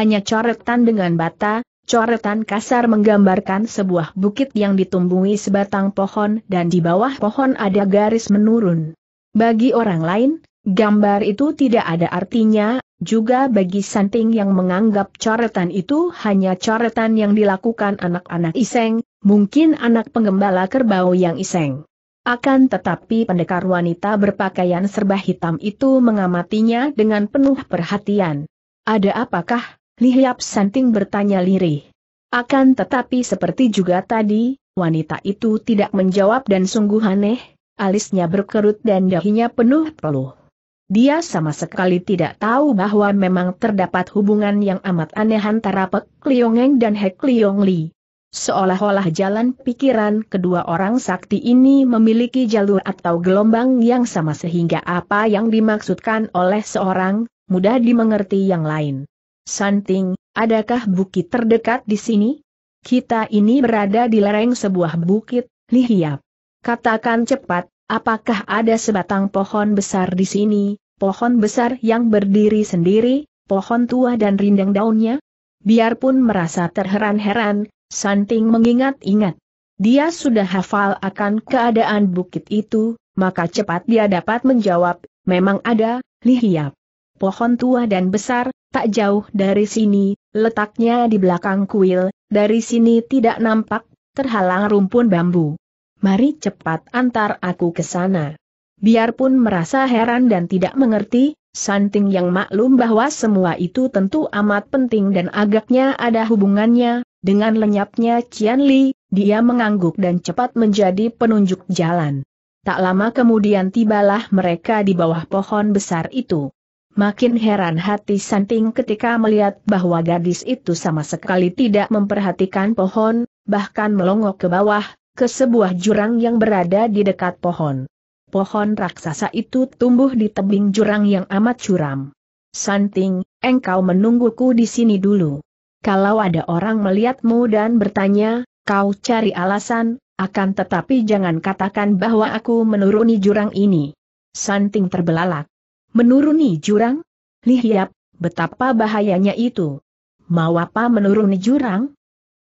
Hanya coretan dengan bata, Coretan kasar menggambarkan sebuah bukit yang ditumbuhi sebatang pohon dan di bawah pohon ada garis menurun. Bagi orang lain, gambar itu tidak ada artinya, juga bagi Santing yang menganggap coretan itu hanya coretan yang dilakukan anak-anak iseng, mungkin anak penggembala kerbau yang iseng. Akan tetapi pendekar wanita berpakaian serba hitam itu mengamatinya dengan penuh perhatian. Ada apakah Lihiap Santing bertanya lirih. Akan tetapi seperti juga tadi, wanita itu tidak menjawab dan sungguh aneh, alisnya berkerut dan dahinya penuh peluh. Dia sama sekali tidak tahu bahwa memang terdapat hubungan yang amat aneh antara Pek Liongeng dan Hek Liong Li. Seolah-olah jalan pikiran kedua orang sakti ini memiliki jalur atau gelombang yang sama sehingga apa yang dimaksudkan oleh seorang, mudah dimengerti yang lain. Santing, adakah bukit terdekat di sini? Kita ini berada di lereng sebuah bukit, lihiap. Katakan cepat, apakah ada sebatang pohon besar di sini, pohon besar yang berdiri sendiri, pohon tua dan rindang daunnya? Biarpun merasa terheran-heran, Santing mengingat-ingat. Dia sudah hafal akan keadaan bukit itu, maka cepat dia dapat menjawab, memang ada, lihiap pohon tua dan besar, tak jauh dari sini, letaknya di belakang kuil, dari sini tidak nampak, terhalang rumpun bambu. Mari cepat antar aku ke sana. Biarpun merasa heran dan tidak mengerti, Santing yang maklum bahwa semua itu tentu amat penting dan agaknya ada hubungannya, dengan lenyapnya Qian Li, dia mengangguk dan cepat menjadi penunjuk jalan. Tak lama kemudian tibalah mereka di bawah pohon besar itu. Makin heran hati Santing ketika melihat bahwa gadis itu sama sekali tidak memperhatikan pohon, bahkan melongok ke bawah, ke sebuah jurang yang berada di dekat pohon. Pohon raksasa itu tumbuh di tebing jurang yang amat curam. Santing, engkau menungguku di sini dulu. Kalau ada orang melihatmu dan bertanya, kau cari alasan, akan tetapi jangan katakan bahwa aku menuruni jurang ini. Santing terbelalak. Menuruni jurang? Lihat, betapa bahayanya itu. Mau apa menuruni jurang?